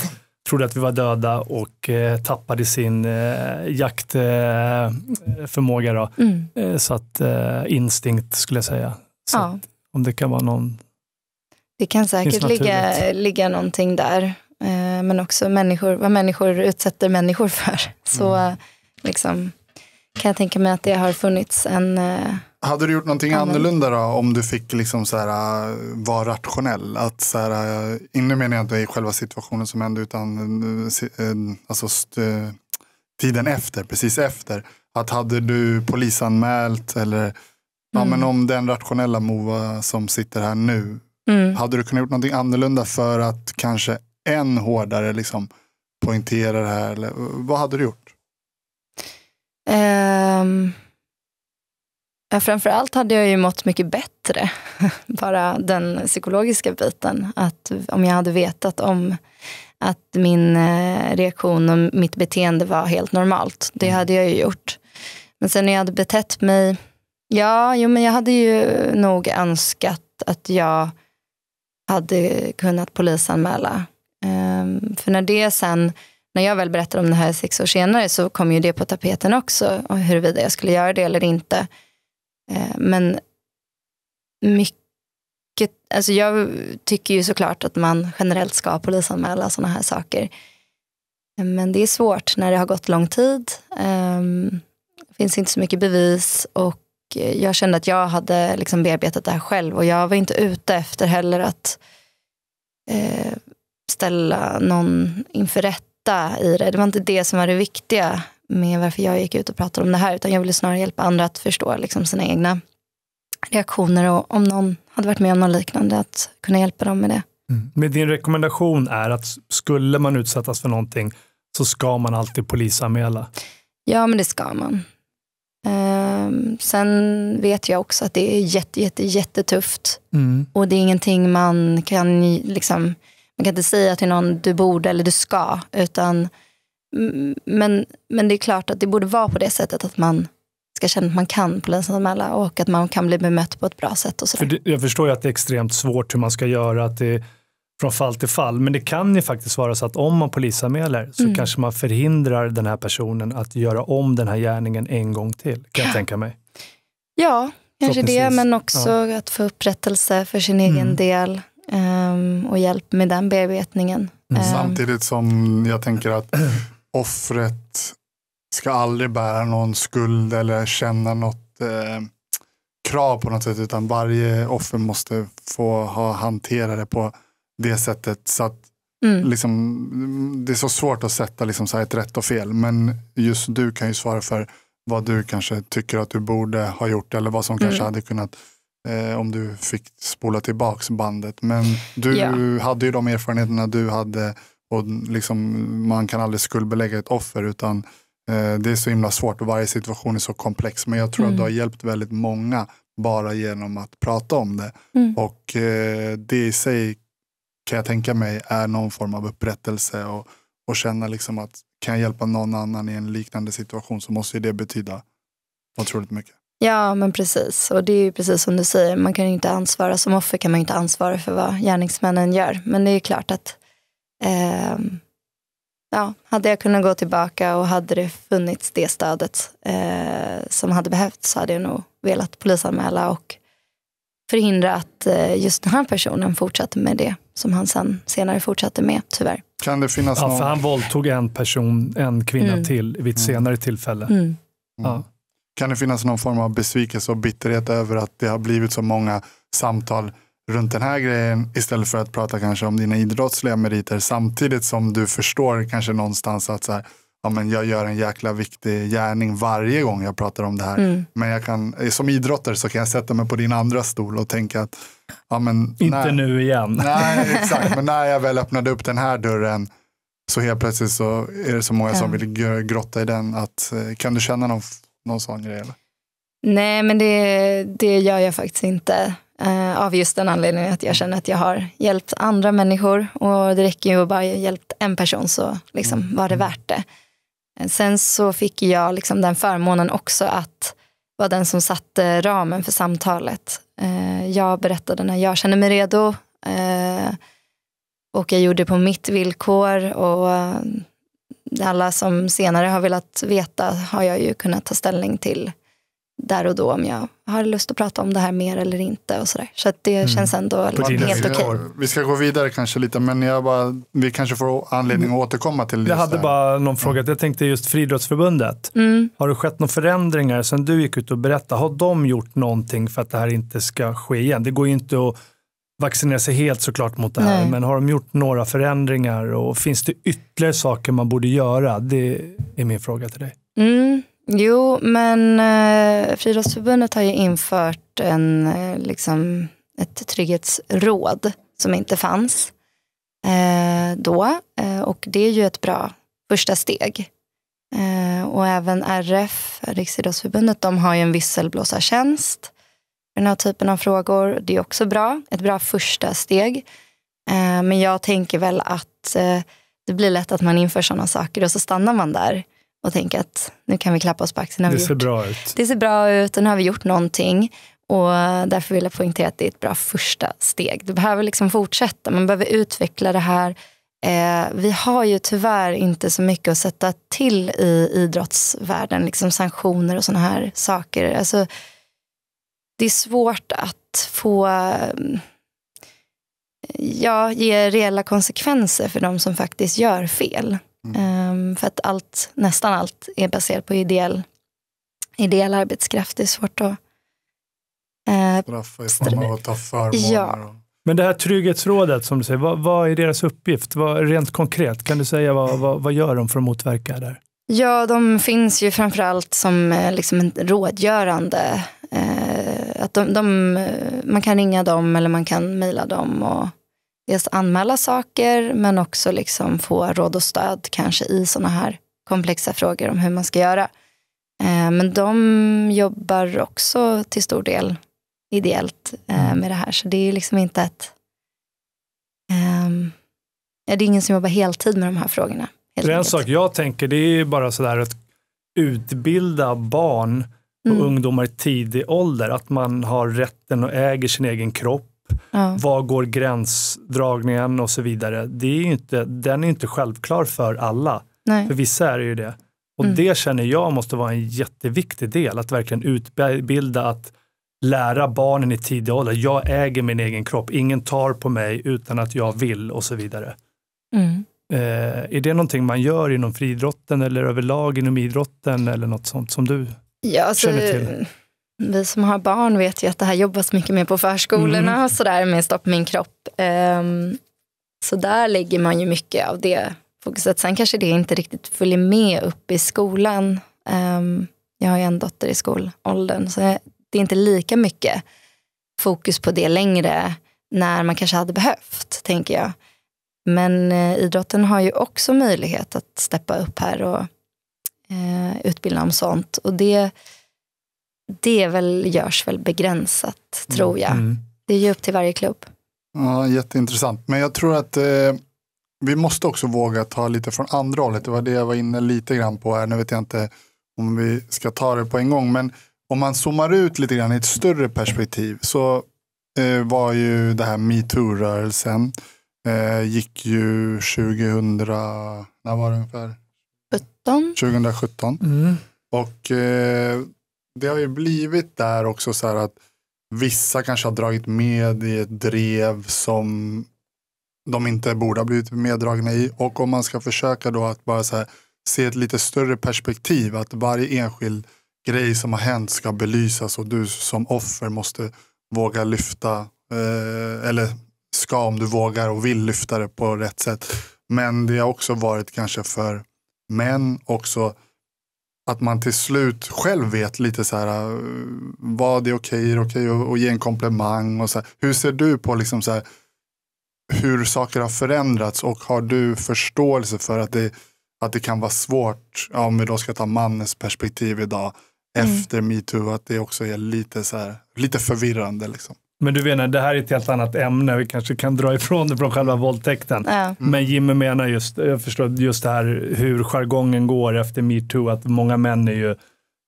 trodde att vi var döda och eh, tappade sin eh, jaktförmåga. Mm. Eh, mm. så att instinkt skulle jag säga. Så ja. om det kan vara någon det kan säkert ligga, ligga någonting där. Eh, men också människor, vad människor utsätter människor för. Så mm. liksom, kan jag tänka mig att det har funnits en... Eh, hade du gjort någonting annan... annorlunda då, om du fick liksom så här, eh, vara rationell? Att så här, nu menar jag inte i själva situationen som hände utan alltså, tiden efter, precis efter. Att hade du polisanmält eller mm. ja, men mm. om den rationella Mova som sitter här nu Mm. Hade du kunnat gjort någonting annorlunda för att kanske än hårdare liksom poängtera det här? Eller, vad hade du gjort? Um, ja, framförallt hade jag ju mått mycket bättre. Bara den psykologiska biten. Att om jag hade vetat om att min eh, reaktion och mitt beteende var helt normalt. Det mm. hade jag ju gjort. Men sen när jag hade betett mig, ja, jo, men jag hade ju nog önskat att jag hade kunnat polisanmäla. Um, för när det sen, när jag väl berättade om det här sex år senare så kom ju det på tapeten också, och huruvida jag skulle göra det eller inte. Uh, men mycket, alltså jag tycker ju såklart att man generellt ska polisanmäla sådana här saker. Ehm, men det är svårt när det har gått lång tid. Um, det finns inte så mycket bevis och Eh, jag kände att jag hade liksom bearbetat det här själv och jag var inte ute efter heller att eh, ställa någon inför rätta i det. Det var inte det som var det viktiga med varför jag gick ut och pratade om det här utan jag ville snarare hjälpa andra att förstå liksom, sina egna reaktioner och om någon hade varit med om något liknande att kunna hjälpa dem med det. Mm. Men din rekommendation är att skulle man utsättas för någonting så ska man alltid polisanmäla? Ja, men det ska man. Um, sen vet jag också att det är jätte, jätte, jättetufft. Mm. Och det är ingenting man kan, liksom, man kan inte säga till någon du borde eller du ska. Utan, men, men det är klart att det borde vara på det sättet att man ska känna att man kan polisanmäla och att man kan bli bemött på ett bra sätt. Och För det, jag förstår ju att det är extremt svårt hur man ska göra. att det från fall till fall. Men det kan ju faktiskt vara så att om man polisanmäler så mm. kanske man förhindrar den här personen att göra om den här gärningen en gång till, kan jag tänka mig. Ja, kanske det, men också ja. att få upprättelse för sin egen mm. del um, och hjälp med den bearbetningen. Mm. Ehm. Samtidigt som jag tänker att offret ska aldrig bära någon skuld eller känna något eh, krav på något sätt, utan varje offer måste få ha hantera det på det sättet. Så att, mm. liksom, det är så svårt att sätta liksom så ett rätt och fel. Men just du kan ju svara för vad du kanske tycker att du borde ha gjort eller vad som mm. kanske hade kunnat eh, om du fick spola tillbaks bandet. Men du yeah. hade ju de erfarenheterna du hade och liksom, man kan aldrig skuldbelägga ett offer utan eh, det är så himla svårt och varje situation är så komplex. Men jag tror mm. att du har hjälpt väldigt många bara genom att prata om det. Mm. Och eh, det i sig kan jag tänka mig är någon form av upprättelse och, och känna liksom att kan jag hjälpa någon annan i en liknande situation så måste det betyda otroligt mycket. Ja men precis och det är ju precis som du säger man kan ju inte ansvara som offer kan man ju inte ansvara för vad gärningsmännen gör men det är klart att eh, ja, hade jag kunnat gå tillbaka och hade det funnits det stödet eh, som hade behövts så hade jag nog velat polisanmäla och förhindra att eh, just den här personen fortsatte med det som han sen, senare fortsatte med, tyvärr. Kan det finnas ja, någon... för han våldtog en person, en kvinna mm. till vid ett mm. senare tillfälle. Mm. mm. Ja. Kan det finnas någon form av besvikelse och bitterhet över att det har blivit så många samtal runt den här grejen istället för att prata kanske om dina idrottsliga meriter samtidigt som du förstår kanske någonstans att så här, ja, men jag gör en jäkla viktig gärning varje gång jag pratar om det här. Mm. Men jag kan, som idrottare så kan jag sätta mig på din andra stol och tänka att ja, men, inte när, nu igen. Nej, exakt. Men när jag väl öppnade upp den här dörren så helt plötsligt så är det så många som vill grotta i den. Att, eh, kan du känna någon, någon sån grej? Eller? Nej, men det, det gör jag faktiskt inte. Uh, av just den anledningen att jag känner att jag har hjälpt andra människor. Och det räcker ju att bara hjälpt en person så liksom, mm. var det mm. värt det. Eh, sen så fick jag liksom den förmånen också att vara den som satte ramen för samtalet. Eh, jag berättade när jag kände mig redo eh, och jag gjorde det på mitt villkor och alla som senare har velat veta har jag ju kunnat ta ställning till där och då om jag har lust att prata om det här mer eller inte och sådär. Så det mm. känns ändå Partier. helt okej. Okay. Vi ska gå vidare kanske lite men jag bara, vi kanske får anledning att mm. återkomma till det. Jag hade bara någon fråga, mm. jag tänkte just Friidrottsförbundet. Mm. Har det skett några förändringar sen du gick ut och berättade? Har de gjort någonting för att det här inte ska ske igen? Det går ju inte att vaccinera sig helt såklart mot det här, Nej. men har de gjort några förändringar och finns det ytterligare saker man borde göra? Det är min fråga till dig. Mm. Jo, men eh, Friidrottsförbundet har ju infört en, eh, liksom, ett trygghetsråd som inte fanns eh, då. Eh, och det är ju ett bra första steg. Eh, och även RF, Riksidrottsförbundet, de har ju en visselblåsartjänst för den här typen av frågor. Det är också bra, ett bra första steg. Eh, men jag tänker väl att det blir lätt att man inför sådana saker och så stannar man där och tänka att nu kan vi klappa oss på axeln. Det ser gjort. bra ut. Det ser bra ut och nu har vi gjort någonting. Och därför vill jag poängtera att det är ett bra första steg. Du behöver liksom fortsätta, man behöver utveckla det här. Eh, vi har ju tyvärr inte så mycket att sätta till i idrottsvärlden, liksom sanktioner och sådana här saker. Alltså, det är svårt att få eh, ja, ge reella konsekvenser för de som faktiskt gör fel. Mm. Ehm, för att allt, nästan allt är baserat på ideell, ideell arbetskraft. Det är svårt att eh, straffa i form av att ta förmåner. Ja. Men det här Trygghetsrådet, som du säger, vad, vad är deras uppgift? Vad, rent konkret, kan du säga vad, vad, vad gör de för att motverka det här? Ja, de finns ju framförallt som eh, liksom en rådgörande. Eh, att de, de, eh, man kan ringa dem eller man kan mejla dem. Och, dels anmäla saker men också liksom få råd och stöd kanske i sådana här komplexa frågor om hur man ska göra. Eh, men de jobbar också till stor del ideellt eh, mm. med det här. Så det är liksom inte ett... Ehm, det är ingen som jobbar heltid med de här frågorna. Det är en sak jag tänker, det är bara sådär att utbilda barn och mm. ungdomar i tidig ålder, att man har rätten och äger sin egen kropp Ja. Var går gränsdragningen och så vidare. Det är inte, den är inte självklar för alla. Nej. För vissa är det ju det. Och mm. det känner jag måste vara en jätteviktig del, att verkligen utbilda, att lära barnen i tidig ålder, jag äger min egen kropp, ingen tar på mig utan att jag vill och så vidare. Mm. Eh, är det någonting man gör inom friidrotten eller överlag inom idrotten eller något sånt som du ja, alltså, känner till? vi som har barn vet ju att det här jobbas mycket mer på förskolorna mm. och sådär med Stopp min kropp. Um, så där lägger man ju mycket av det fokuset. Sen kanske det inte riktigt följer med upp i skolan. Um, jag har ju en dotter i skolåldern så det är inte lika mycket fokus på det längre när man kanske hade behövt, tänker jag. Men eh, idrotten har ju också möjlighet att steppa upp här och eh, utbilda om sånt. Och det det väl, görs väl begränsat, mm, tror jag. Mm. Det är ju upp till varje klubb. Ja, jätteintressant. Men jag tror att eh, vi måste också våga ta lite från andra hållet. Det var det jag var inne lite grann på här. Nu vet jag inte om vi ska ta det på en gång. Men om man zoomar ut lite grann i ett större perspektiv så eh, var ju det här metoo-rörelsen. Eh, gick ju 2000, när var det ungefär? 17. 2017. Mm. Och eh, det har ju blivit där också så här att vissa kanske har dragit med i ett drev som de inte borde ha blivit meddragna i. Och om man ska försöka då att bara så här, se ett lite större perspektiv, att varje enskild grej som har hänt ska belysas och du som offer måste våga lyfta, eh, eller ska om du vågar och vill lyfta det på rätt sätt. Men det har också varit kanske för män också att man till slut själv vet lite så här, eh, vad är okej, är okej och, och ge en komplimang och så här. Hur ser du på liksom så här, hur saker har förändrats och har du förståelse för att det, att det kan vara svårt, ja, om vi då ska ta mannens perspektiv idag, mm. efter metoo, att det också är lite, så här, lite förvirrande. Liksom. Men du menar, det här är ett helt annat ämne. Vi kanske kan dra ifrån det från själva våldtäkten. Mm. Men Jimmy menar just, jag förstår, just det här hur jargongen går efter metoo. Att många män är ju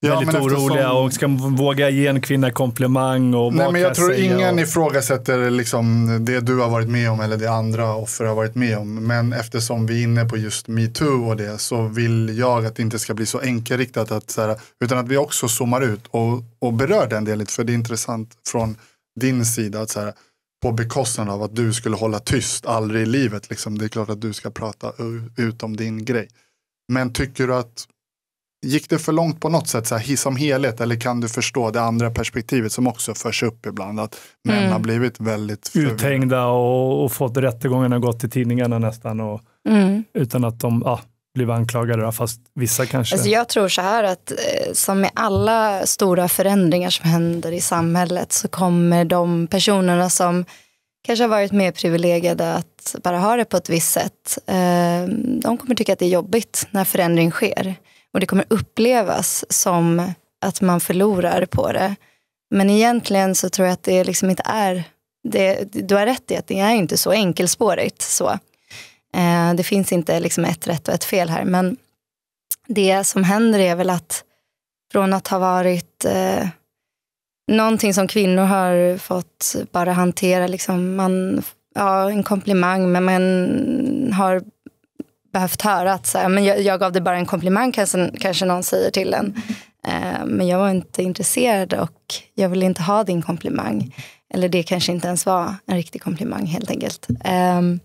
ja, väldigt oroliga eftersom... och ska våga ge en kvinna komplimang. Och Nej, men jag tror ingen och... ifrågasätter liksom det du har varit med om eller det andra offer har varit med om. Men eftersom vi är inne på just metoo och det så vill jag att det inte ska bli så enkelriktat. Att, så här, utan att vi också zoomar ut och, och berör den delen för det är intressant från din sida, att så här, på bekostnad av att du skulle hålla tyst, aldrig i livet. Liksom. Det är klart att du ska prata ut om din grej. Men tycker du att, gick det för långt på något sätt, så här, som helhet? Eller kan du förstå det andra perspektivet som också förs upp ibland? Att män mm. har blivit väldigt förvirrade. Uthängda och, och fått rättegångarna gått i tidningarna nästan. Och, mm. Utan att de, ja, blev anklagade fast vissa kanske? Alltså jag tror så här att eh, som med alla stora förändringar som händer i samhället så kommer de personerna som kanske har varit mer privilegierade att bara ha det på ett visst sätt. Eh, de kommer tycka att det är jobbigt när förändring sker och det kommer upplevas som att man förlorar på det. Men egentligen så tror jag att det liksom inte är, det, du har rätt i att det är inte så enkelspårigt så. Eh, det finns inte liksom ett rätt och ett fel här, men det som händer är väl att från att ha varit eh, någonting som kvinnor har fått bara hantera, liksom man, ja, en komplimang, men man har behövt höra att så här, men jag, jag gav dig bara en komplimang, kanske, kanske någon säger till en. Eh, men jag var inte intresserad och jag ville inte ha din komplimang. Eller det kanske inte ens var en riktig komplimang helt enkelt. Um,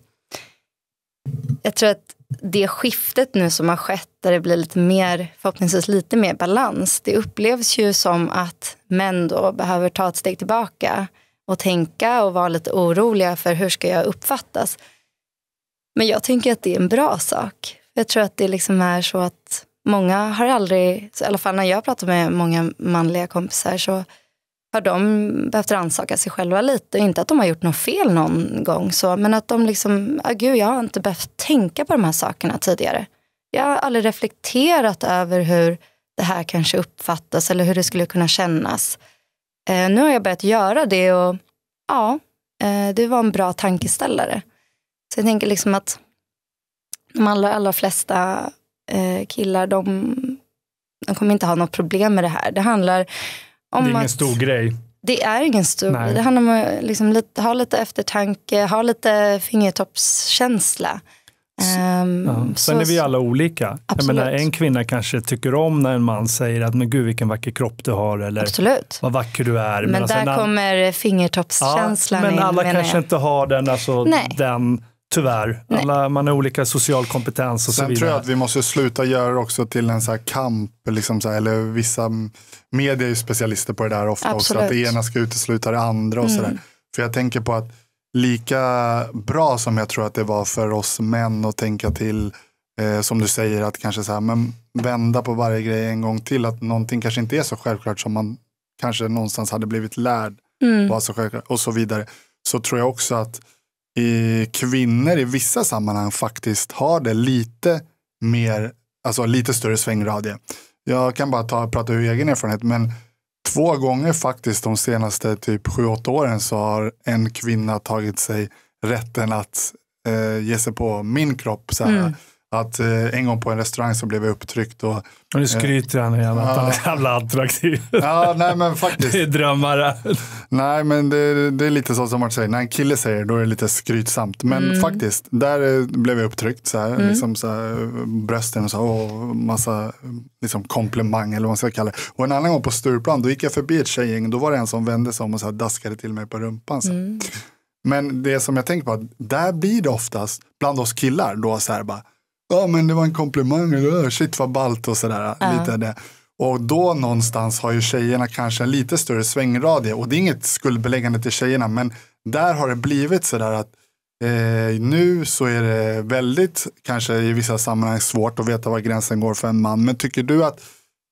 jag tror att det skiftet nu som har skett där det blir lite mer, förhoppningsvis lite mer balans, det upplevs ju som att män då behöver ta ett steg tillbaka och tänka och vara lite oroliga för hur ska jag uppfattas. Men jag tänker att det är en bra sak. Jag tror att det liksom är så att många har aldrig, i alla fall när jag pratar med många manliga kompisar så har de behövt rannsaka sig själva lite. Inte att de har gjort något fel någon gång, så, men att de liksom, ah, gud jag har inte behövt tänka på de här sakerna tidigare. Jag har aldrig reflekterat över hur det här kanske uppfattas eller hur det skulle kunna kännas. Eh, nu har jag börjat göra det och ja, eh, det var en bra tankeställare. Så jag tänker liksom att de allra, allra flesta eh, killar, de, de kommer inte ha något problem med det här. Det handlar om det är ingen stor grej. Det är ingen stor grej. Det handlar om att liksom lite, ha lite eftertanke, ha lite fingertoppskänsla. Um, ja. Sen så, är vi alla olika. Jag menar, en kvinna kanske tycker om när en man säger att men gud vilken vacker kropp du har eller absolut. vad vacker du är. Men, men där kommer fingertoppskänslan ja, Men in, alla kanske jag. inte har den, alltså, Nej. den Tyvärr. Alla, man har olika social kompetens och Sen så vidare. Sen tror jag att vi måste sluta göra det också till en så kamp, liksom så här, eller vissa medier är ju specialister på det där ofta Absolut. också, att det ena ska utesluta det andra och mm. sådär. För jag tänker på att lika bra som jag tror att det var för oss män att tänka till, eh, som du säger, att kanske så här, men vända på varje grej en gång till, att någonting kanske inte är så självklart som man kanske någonstans hade blivit lärd mm. var så självklart och så vidare. Så tror jag också att i kvinnor i vissa sammanhang faktiskt har det lite mer, alltså lite större svängradie. Jag kan bara ta, prata ur egen erfarenhet, men två gånger faktiskt de senaste typ sju, åtta åren så har en kvinna tagit sig rätten att eh, ge sig på min kropp. Så mm att eh, en gång på en restaurang så blev jag upptryckt. Och, och eh, nu skryter eh, han igen att han är jävla attraktiv. Ja, nej men faktiskt. det är drömmare. Nej, men det, det, är lite så som man säger, när en kille säger då är det lite skrytsamt. Men mm. faktiskt, där eh, blev jag upptryckt. Så här, mm. liksom, så här, brösten och så, och massa liksom, komplimang eller vad man ska kalla det. Och en annan gång på Stureplan, då gick jag förbi ett tjejgäng. Då var det en som vände sig om och så här, daskade till mig på rumpan. Så. Mm. Men det som jag tänker på, där blir det oftast, bland oss killar, då så här bara, ja men det var en komplimang, shit vad ballt och sådär. Ja. Lite det. Och då någonstans har ju tjejerna kanske en lite större svängradie och det är inget skuldbeläggande till tjejerna men där har det blivit sådär att eh, nu så är det väldigt, kanske i vissa sammanhang svårt att veta var gränsen går för en man. Men tycker du att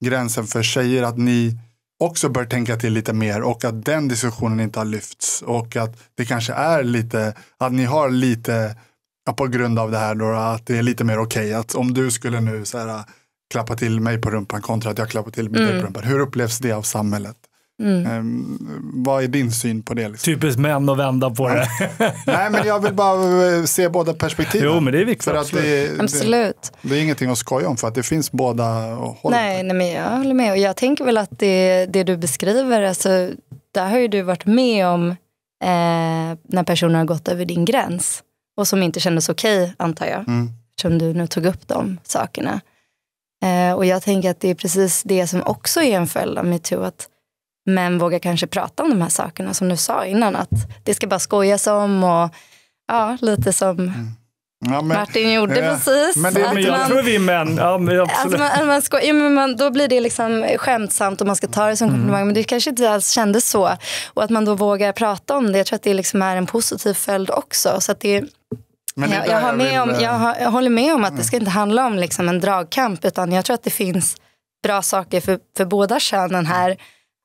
gränsen för tjejer, att ni också bör tänka till lite mer och att den diskussionen inte har lyfts och att det kanske är lite, att ni har lite på grund av det här då, att det är lite mer okej okay, att om du skulle nu så här, klappa till mig på rumpan kontra att jag klappar till mig mm. på rumpan. Hur upplevs det av samhället? Mm. Um, vad är din syn på det? Liksom? Typiskt män att vända på det. Nej, men jag vill bara eh, se båda perspektiven. Jo, men det är viktigt. För att det, det, absolut. Det, det, är ingenting att skoja om för att det finns båda håll. Nej, nej, men jag håller med. Och jag tänker väl att det, det du beskriver, alltså, där har ju du varit med om eh, när personer har gått över din gräns och som inte kändes okej, antar jag. Mm. Eftersom du nu tog upp de sakerna. Eh, och jag tänker att det är precis det som också är en följd av metoo. Att män vågar kanske prata om de här sakerna som du sa innan. Att det ska bara skojas om och ja, lite som mm. Ja, men, Martin gjorde ja. precis. Men, det, men jag man, tror vi är män. Ja, men Att man, man sko, ja, men man, då blir det liksom skämtsamt och man ska ta det som mm. komplimang. Mm. Men det kanske inte alls kändes så. Och att man då vågar prata om det. Jag tror att det liksom är en positiv följd också. Så att det, men eh, jag, jag, har med om, eh, jag, har, jag, håller med om att det ska inte handla om liksom en dragkamp utan jag tror att det finns bra saker för, för båda könen här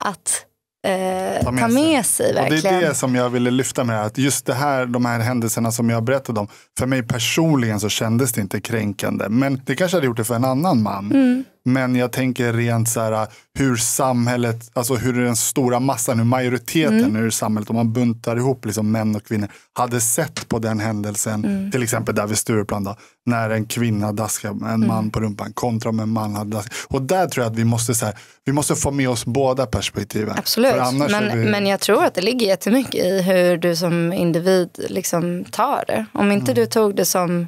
att eh, ta, med ta med sig. sig verkligen. Och det är det som jag ville lyfta med att just det här, de här händelserna som jag berättade om. För mig personligen så kändes det inte kränkande. Men det kanske hade gjort det för en annan man. Mm. Men jag tänker rent så här, hur samhället, alltså hur den stora massan, hur majoriteten mm. i samhället, om man buntar ihop liksom män och kvinnor, hade sett på den händelsen, mm. till exempel där vid Stureplan, då, när en kvinna daskade en mm. man på rumpan kontra om en man hade daskat. Och där tror jag att vi måste, så här, vi måste få med oss båda perspektiven. Absolut, men, vi... men jag tror att det ligger jättemycket i hur du som individ liksom tar det. Om inte mm. du tog det som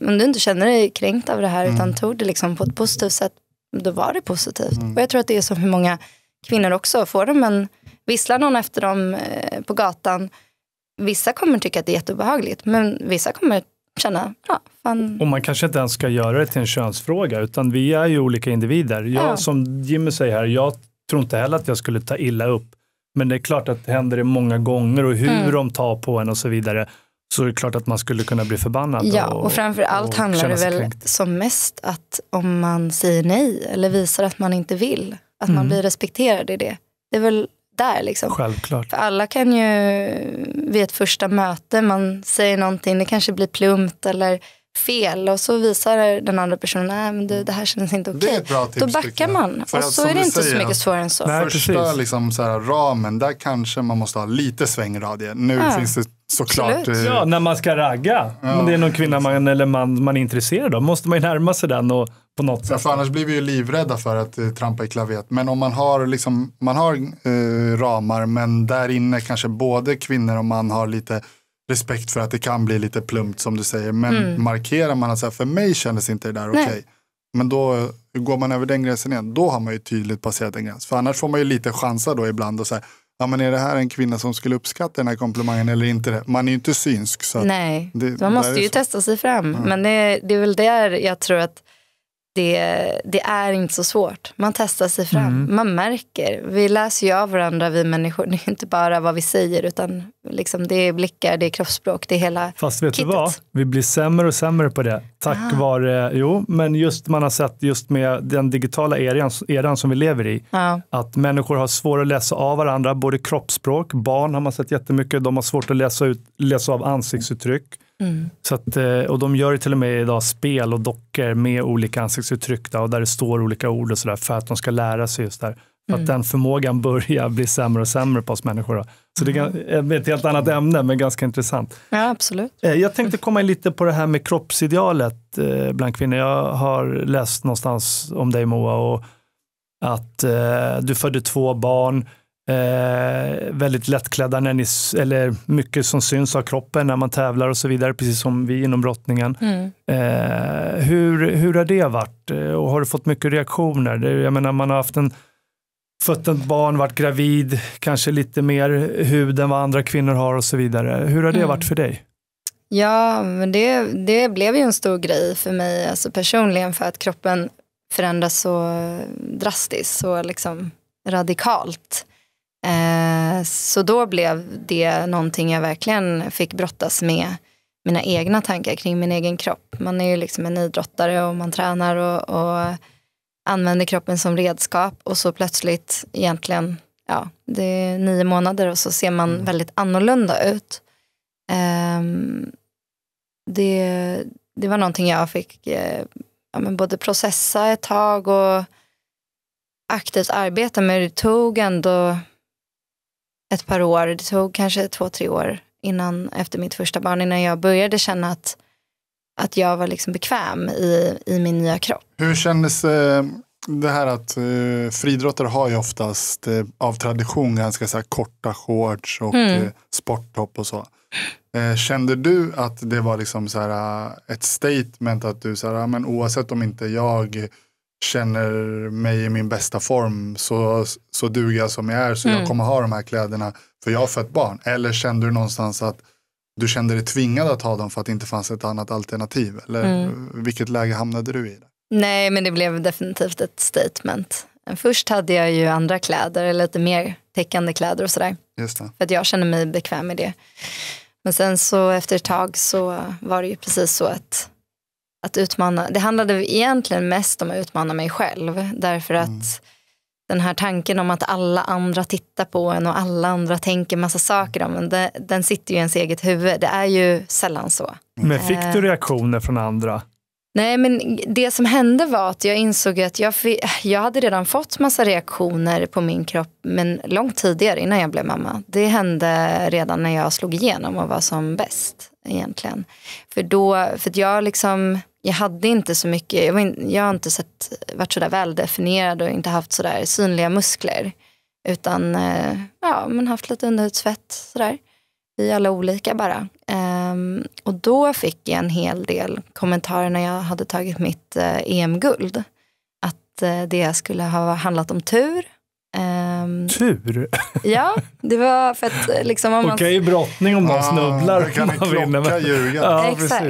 om du inte känner dig kränkt av det här mm. utan tog det liksom på ett positivt sätt, då var det positivt. Mm. Och jag tror att det är så för många kvinnor också. Får de en, visslar någon efter dem eh, på gatan, vissa kommer tycka att det är jätteobehagligt, men vissa kommer känna, ja, fan. Och man kanske inte ens ska göra det till en könsfråga, utan vi är ju olika individer. Jag, ja. Som Jimmy säger här, jag tror inte heller att jag skulle ta illa upp, men det är klart att det händer det många gånger och hur mm. de tar på en och så vidare så det är klart att man skulle kunna bli förbannad. Ja, och, och framför allt och handlar det väl kränkt. som mest att om man säger nej eller visar att man inte vill, att mm. man blir respekterad i det. Det är väl där liksom. Självklart. För alla kan ju vid ett första möte, man säger någonting, det kanske blir plumpt eller fel och så visar den andra personen, nej men du, mm. det här känns inte okej. Okay. Då backar man och så är det inte säger, så mycket svårare än så. Nej, Första liksom, så här, ramen, där kanske man måste ha lite svängradie. Nu ja. finns det Såklart. Eh, ja, när man ska ragga. Ja. Om det är någon kvinna man, eller man, man är intresserad av måste man ju närma sig den och på något sätt. Ja, för annars blir vi ju livrädda för att eh, trampa i klavet. Men om man har, liksom, man har eh, ramar men där inne kanske både kvinnor och man har lite respekt för att det kan bli lite plumpt som du säger. Men mm. markerar man att så för mig kändes inte det där okej. Okay. Men då eh, går man över den gränsen igen. Då har man ju tydligt passerat en gräns. För annars får man ju lite chansa då ibland och så här ja, men är det här en kvinna som skulle uppskatta den här komplimangen eller inte? Det? Man är ju inte synsk. Så Nej, det, man måste ju så. testa sig fram. Mm. Men det, det är väl där jag tror att det, det är inte så svårt. Man testar sig fram. Mm. Man märker. Vi läser ju av varandra, vi människor. Det är inte bara vad vi säger, utan liksom det är blickar, det är kroppsspråk, det är hela Fast vet kittet. du vad? Vi blir sämre och sämre på det. Tack Aha. vare, jo, men just man har sett just med den digitala eran, eran som vi lever i, ja. att människor har svårt att läsa av varandra, både kroppsspråk, barn har man sett jättemycket, de har svårt att läsa, ut, läsa av ansiktsuttryck Mm. Så att, eh, och de gör till och med idag spel och dockor med olika ansiktsuttryck där, och där det står olika ord och sådär för att de ska lära sig just där. För mm. att den förmågan börjar bli sämre och sämre på oss människor. Då. Så det är mm. ett helt annat ämne men ganska intressant. Ja, absolut. Eh, jag tänkte komma in lite på det här med kroppsidealet eh, bland kvinnor. Jag har läst någonstans om dig Moa och att du födde två barn Eh, väldigt lättklädda, när ni, eller mycket som syns av kroppen när man tävlar och så vidare, precis som vi inom brottningen. Mm. Eh, hur, hur har det varit? Eh, och har du fått mycket reaktioner? Det, jag menar, man har haft en fött ett barn, varit gravid, kanske lite mer hud än vad andra kvinnor har och så vidare. Hur har det mm. varit för dig? Ja, men det, det blev ju en stor grej för mig alltså personligen för att kroppen förändras så drastiskt, så liksom radikalt. Eh, så då blev det någonting jag verkligen fick brottas med mina egna tankar kring min egen kropp. Man är ju liksom en idrottare och man tränar och, och använder kroppen som redskap och så plötsligt egentligen, ja, det är nio månader och så ser man mm. väldigt annorlunda ut. Eh, det, det var någonting jag fick eh, ja, men både processa ett tag och aktivt arbeta med. Det tog ändå ett par år, det tog kanske två, tre år innan, efter mitt första barn, innan jag började känna att, att jag var liksom bekväm i, i min nya kropp. Hur kändes eh, det här att eh, friidrottare har ju oftast eh, av tradition ganska så korta shorts och mm. eh, sporttopp och så. Eh, kände du att det var liksom så här, eh, ett statement att du, så här, men oavsett om inte jag känner mig i min bästa form så, så duger jag som jag är så mm. jag kommer ha de här kläderna för jag har fött barn. Eller kände du någonstans att du kände dig tvingad att ha dem för att det inte fanns ett annat alternativ? Eller mm. vilket läge hamnade du i? Det? Nej, men det blev definitivt ett statement. Först hade jag ju andra kläder, lite mer täckande kläder och sådär. För att jag kände mig bekväm med det. Men sen så efter ett tag så var det ju precis så att att utmana, det handlade egentligen mest om att utmana mig själv. Därför att mm. den här tanken om att alla andra tittar på en och alla andra tänker massa saker om en, det, den sitter ju i ens eget huvud. Det är ju sällan så. Men eh, fick du reaktioner från andra? Nej, men det som hände var att jag insåg att jag, jag hade redan fått massa reaktioner på min kropp, men långt tidigare innan jag blev mamma. Det hände redan när jag slog igenom och var som bäst egentligen. För då, för jag liksom, jag hade inte så mycket, jag, in, jag har inte sett, varit sådär väldefinierad och inte haft sådär synliga muskler. Utan eh, ja, men haft lite underhudsfett sådär. Vi är alla olika bara. Um, och då fick jag en hel del kommentarer när jag hade tagit mitt uh, EM-guld. Att uh, det skulle ha handlat om tur. Um, tur? ja, det var för att liksom Okej okay, brottning om någon ah, snubblar. Då kan man klocka vinner. Ljuga. Ja, Exakt.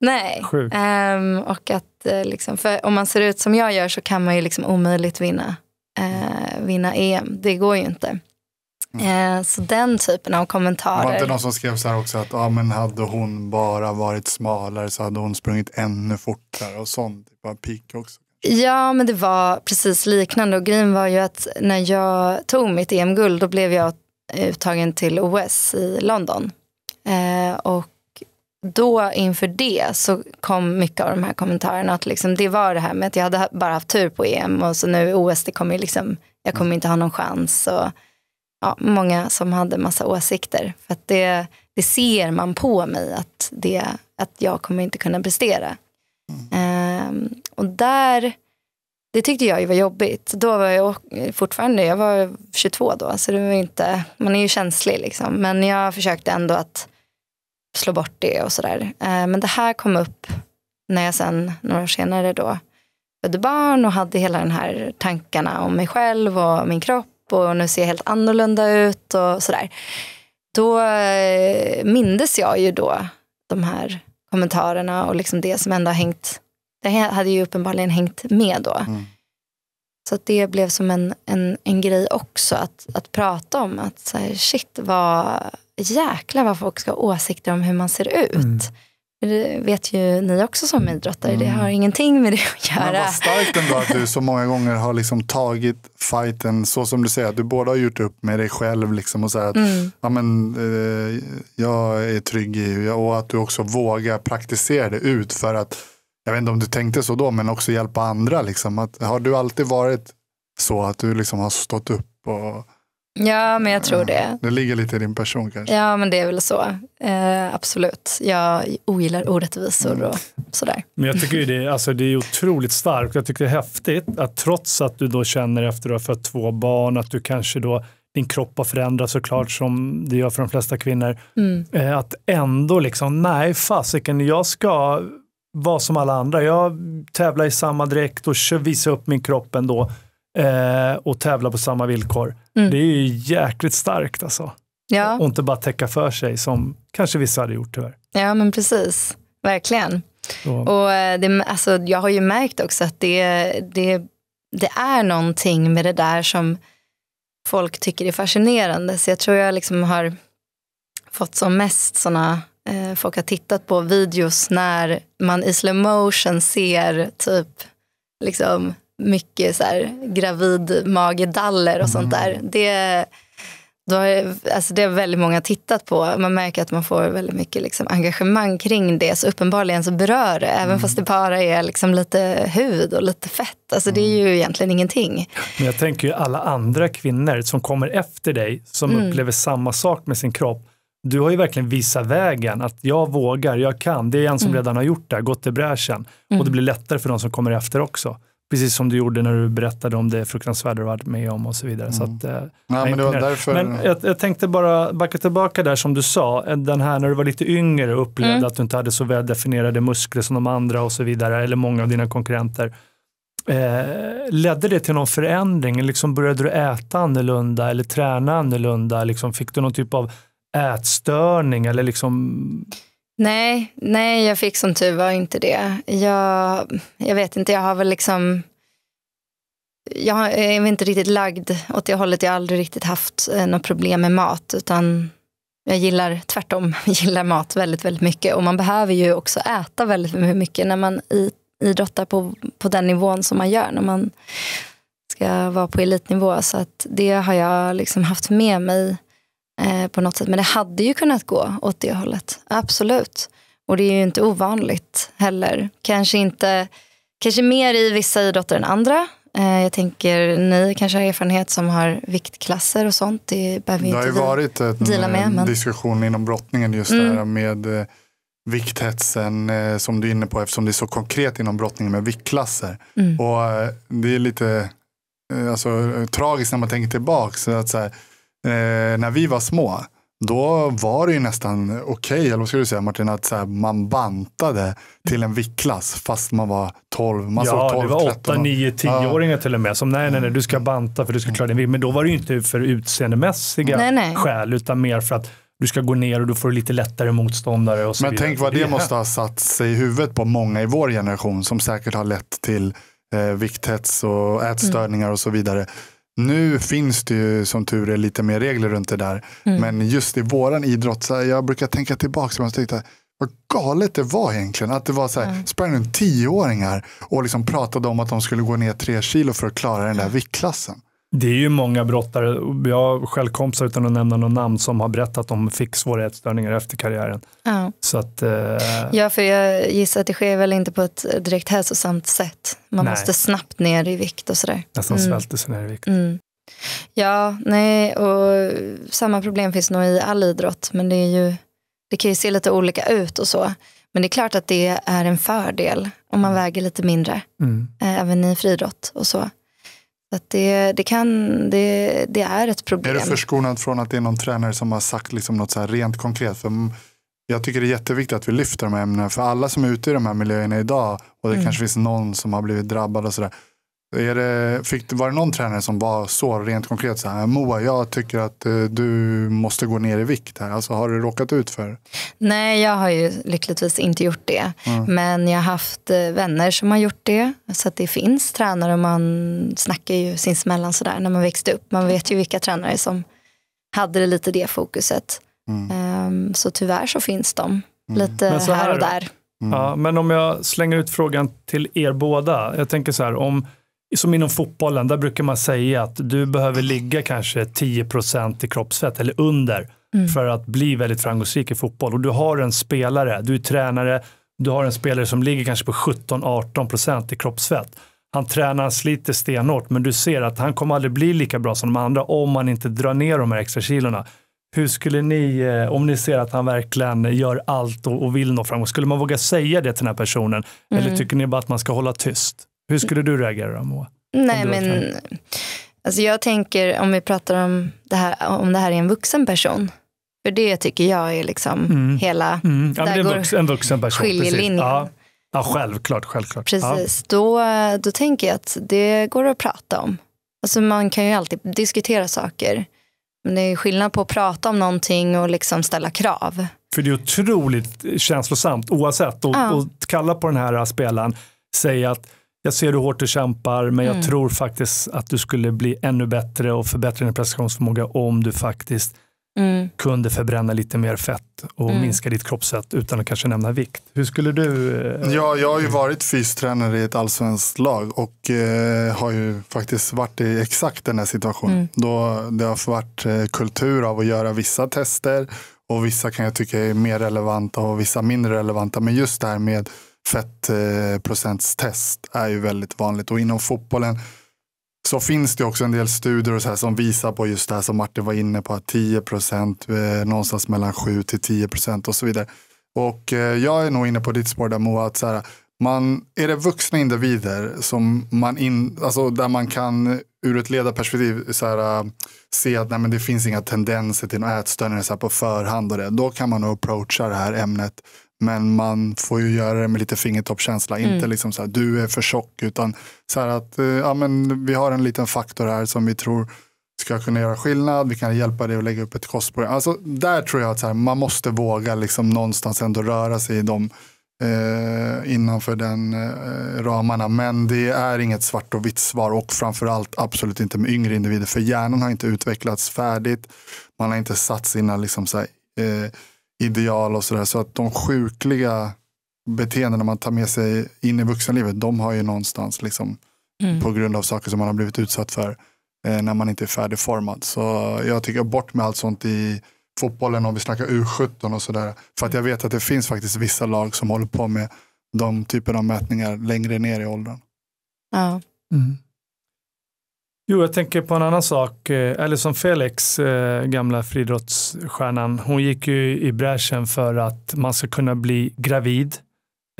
Nej. Um, och att eh, liksom, för om man ser ut som jag gör så kan man ju liksom omöjligt vinna, uh, vinna EM. Det går ju inte. Mm. Uh, så den typen av kommentarer. Var det inte någon som skrev så här också att ah, men hade hon bara varit smalare så hade hon sprungit ännu fortare och sånt. Bara peak också. Ja, men det var precis liknande. Och grejen var ju att när jag tog mitt EM-guld då blev jag uttagen till OS i London. Eh, och då inför det så kom mycket av de här kommentarerna att liksom, det var det här med att jag hade bara haft tur på EM och så nu OS, det kommer liksom, jag kommer inte ha någon chans. Och, ja, många som hade massa åsikter. För att det, det ser man på mig att, det, att jag kommer inte kunna prestera. Mm. Um, och där, det tyckte jag ju var jobbigt. Då var jag fortfarande, jag var 22 då, så det var inte, man är ju känslig liksom. Men jag försökte ändå att slå bort det och sådär. Eh, men det här kom upp när jag sen några år senare då födde barn och hade hela den här tankarna om mig själv och min kropp och nu ser jag helt annorlunda ut och sådär. Då eh, mindes jag ju då de här kommentarerna och liksom det som ändå har hängt, det hade ju uppenbarligen hängt med då. Mm. Så det blev som en, en, en grej också att, att prata om att så här, shit vad jäklar vad folk ska ha åsikter om hur man ser ut. Mm. Det vet ju ni också som mm. idrottare, mm. det har ingenting med det att göra. Men vad starkt ändå att du så många gånger har liksom tagit fighten så som du säger, att du båda har gjort upp med dig själv. Liksom och så att, mm. ja, men, eh, jag är trygg i hur och att du också vågar praktisera det ut för att, jag vet inte om du tänkte så då, men också hjälpa andra. Liksom. Att, har du alltid varit så att du liksom har stått upp och Ja, men jag tror det. Det ligger lite i din person kanske. Ja, men det är väl så. Eh, absolut. Jag ogillar orättvisor och sådär. Men jag tycker ju det, alltså, det är otroligt starkt. Jag tycker det är häftigt att trots att du då känner efter att du har fött två barn, att du kanske då din kropp har förändrats såklart som det gör för de flesta kvinnor. Mm. Eh, att ändå liksom, nej fasiken, jag ska vara som alla andra. Jag tävlar i samma dräkt och visar upp min kropp ändå eh, och tävla på samma villkor. Mm. Det är ju jäkligt starkt alltså. Ja. Och inte bara täcka för sig som kanske vissa hade gjort tyvärr. Ja men precis, verkligen. Så. Och eh, det, alltså, jag har ju märkt också att det, det, det är någonting med det där som folk tycker är fascinerande. Så jag tror jag liksom har fått som mest sådana eh, folk har tittat på videos när man i slow motion ser typ liksom mycket så här, gravidmagedaller och sånt mm. där. Det, då har, alltså det har väldigt många tittat på. Man märker att man får väldigt mycket liksom, engagemang kring det. Så uppenbarligen så berör det, även mm. fast det bara är liksom lite hud och lite fett. Alltså det är mm. ju egentligen ingenting. Men jag tänker ju alla andra kvinnor som kommer efter dig, som mm. upplever samma sak med sin kropp. Du har ju verkligen visat vägen, att jag vågar, jag kan. Det är en som mm. redan har gjort det, gått i bräschen. Och det mm. blir lättare för de som kommer efter också. Precis som du gjorde när du berättade om det fruktansvärda du varit med om och så vidare. Mm. Så att, Nej, eh, men, därför... men jag, jag, tänkte bara backa tillbaka där som du sa, eh, den här när du var lite yngre och upplevde mm. att du inte hade så väl definierade muskler som de andra och så vidare, eller många av dina konkurrenter. Eh, ledde det till någon förändring? Liksom började du äta annorlunda eller träna annorlunda? Liksom fick du någon typ av ätstörning? Eller liksom, Nej, nej, jag fick som tur var inte det. Jag, jag vet inte, jag har väl liksom... Jag är inte riktigt lagd åt det hållet. Jag har aldrig riktigt haft eh, något problem med mat. Utan jag gillar tvärtom, gillar mat väldigt, väldigt mycket. Och man behöver ju också äta väldigt mycket när man idrottar på, på den nivån som man gör. När man ska vara på elitnivå. Så att det har jag liksom haft med mig eh, på något sätt. Men det hade ju kunnat gå åt det hållet, absolut. Och det är ju inte ovanligt heller. Kanske, inte, kanske mer i vissa idrotter än andra. Eh, jag tänker, ni kanske har erfarenhet som har viktklasser och sånt. Det behöver vi inte Det har ju varit en eh, men... diskussion inom brottningen just mm. där med eh, vikthetsen eh, som du är inne på eftersom det är så konkret inom brottningen med viktklasser. Mm. Och eh, det är lite eh, alltså, tragiskt när man tänker tillbaka. Så att, så här, eh, när vi var små, då var det ju nästan okej, okay, eller vad ska du säga Martin, att så här, man bantade till en viktklass fast man var 12, man ja, 12, det var 8, 13. 9, 10-åringar ja. till och med som nej, nej, nej, du ska mm. banta för du ska mm. klara din vikt. Men då var det ju inte för utseendemässiga nej, nej. skäl, utan mer för att du ska gå ner och du får lite lättare motståndare. Och så Men vidare. tänk vad det, det måste ha satt sig i huvudet på många i vår generation som säkert har lett till eh, vikthets och mm. ätstörningar mm. och så vidare. Nu finns det ju som tur är lite mer regler runt det där. Mm. Men just i våran idrott, så jag brukar tänka tillbaka och tänka vad galet det var egentligen. Att det var så här, mm. sprang runt tioåringar och liksom pratade om att de skulle gå ner tre kilo för att klara den där mm. viktklassen. Det är ju många brottare, jag har själv kompisar utan att nämna några namn som har berättat att de fick svåra ätstörningar efter karriären. Ja. Så att, eh... ja, för jag gissar att det sker väl inte på ett direkt hälsosamt sätt. Man nej. måste snabbt ner i vikt och sådär. Nästan mm. svälter sig ner i vikt. Mm. Ja, nej, och samma problem finns nog i all idrott, men det, är ju, det kan ju se lite olika ut och så. Men det är klart att det är en fördel om man mm. väger lite mindre, mm. Eh, även i friidrott och så. Så det, det, kan, det, det, är ett problem. Är du förskonad från att det är någon tränare som har sagt liksom något så rent konkret? För jag tycker det är jätteviktigt att vi lyfter de här ämnena. För alla som är ute i de här miljöerna idag och det mm. kanske finns någon som har blivit drabbad och sådär. Är det, fick, var det någon tränare som var så rent konkret så här, Moa, jag tycker att eh, du måste gå ner i vikt här. Alltså, har du råkat ut för? Nej, jag har ju lyckligtvis inte gjort det. Mm. Men jag har haft eh, vänner som har gjort det. Så att det finns tränare och man snackar ju sinsemellan sådär när man växte upp. Man vet ju vilka tränare som hade det lite det fokuset. Mm. Um, så tyvärr så finns de mm. lite här, här, och där. Mm. Ja, men om jag slänger ut frågan till er båda. Jag tänker så här, om som inom fotbollen, där brukar man säga att du behöver ligga kanske 10% i kroppsfett eller under mm. för att bli väldigt framgångsrik i fotboll. Och du har en spelare, du är tränare, du har en spelare som ligger kanske på 17-18% i kroppsfett. Han tränar, han sliter stenhårt, men du ser att han kommer aldrig bli lika bra som de andra om man inte drar ner de här extra kilorna. Hur skulle ni, eh, om ni ser att han verkligen gör allt och, vill nå framgång, skulle man våga säga det till den här personen? Mm. Eller tycker ni bara att man ska hålla tyst? Hur skulle du reagera då, Moa? Nej, men alltså jag tänker om vi pratar om det här, om det här är en vuxen person. För det tycker jag är liksom mm. hela, mm. Ja, där går en vuxen person, skiljelinjen. Ja. ja, självklart, självklart. Precis, ja. då, då tänker jag att det går att prata om. Alltså man kan ju alltid diskutera saker. Men det är skillnad på att prata om någonting och liksom ställa krav. För det är otroligt känslosamt oavsett. Och, ja. och kalla på den här spelaren, säga att jag ser hur hårt du kämpar men jag mm. tror faktiskt att du skulle bli ännu bättre och förbättra din prestationsförmåga om du faktiskt mm. kunde förbränna lite mer fett och mm. minska ditt kroppsfett utan att kanske nämna vikt. Hur skulle du? Eh, ja, jag har ju varit fystränare i ett allsvenskt lag och eh, har ju faktiskt varit i exakt den här situationen. Mm. Då det har varit eh, kultur av att göra vissa tester och vissa kan jag tycka är mer relevanta och vissa mindre relevanta. Men just det här med fettprocentstest är ju väldigt vanligt och inom fotbollen så finns det också en del studier och så här som visar på just det här som Martin var inne på, att 10 procent, eh, någonstans mellan 7 till 10 procent och så vidare. Och eh, jag är nog inne på ditt spår där Moa, att så här, man, är det vuxna individer som man in, alltså där man kan eh, ur ett ledarperspektiv så här, se att nej, men det finns inga tendenser till ätstörningar på förhand och det, då kan man nog approacha det här ämnet men man får ju göra det med lite fingertoppkänsla. Mm. Inte liksom så här, du är för tjock. Utan så att, eh, ja, men vi har en liten faktor här som vi tror ska kunna göra skillnad. Vi kan hjälpa dig att lägga upp ett kostprogram. Alltså, där tror jag att här, man måste våga liksom någonstans ändå röra sig i de, eh, innanför den eh, ramarna. Men det är inget svart och vitt svar och framförallt absolut inte med yngre individer. För hjärnan har inte utvecklats färdigt. Man har inte satt sina liksom, så eh, ideal och sådär. Så att de sjukliga beteendena man tar med sig in i vuxenlivet, de har ju någonstans liksom mm. på grund av saker som man har blivit utsatt för eh, när man inte är färdigformad. Så jag tycker bort med allt sånt i fotbollen om vi snackar U17 och sådär. För att jag vet att det finns faktiskt vissa lag som håller på med de typerna av mätningar längre ner i åldern. Ja. Mm. Jo, jag tänker på en annan sak. Eh, Alison Felix, eh, gamla friidrottsstjärnan, hon gick ju i bräschen för att man ska kunna bli gravid.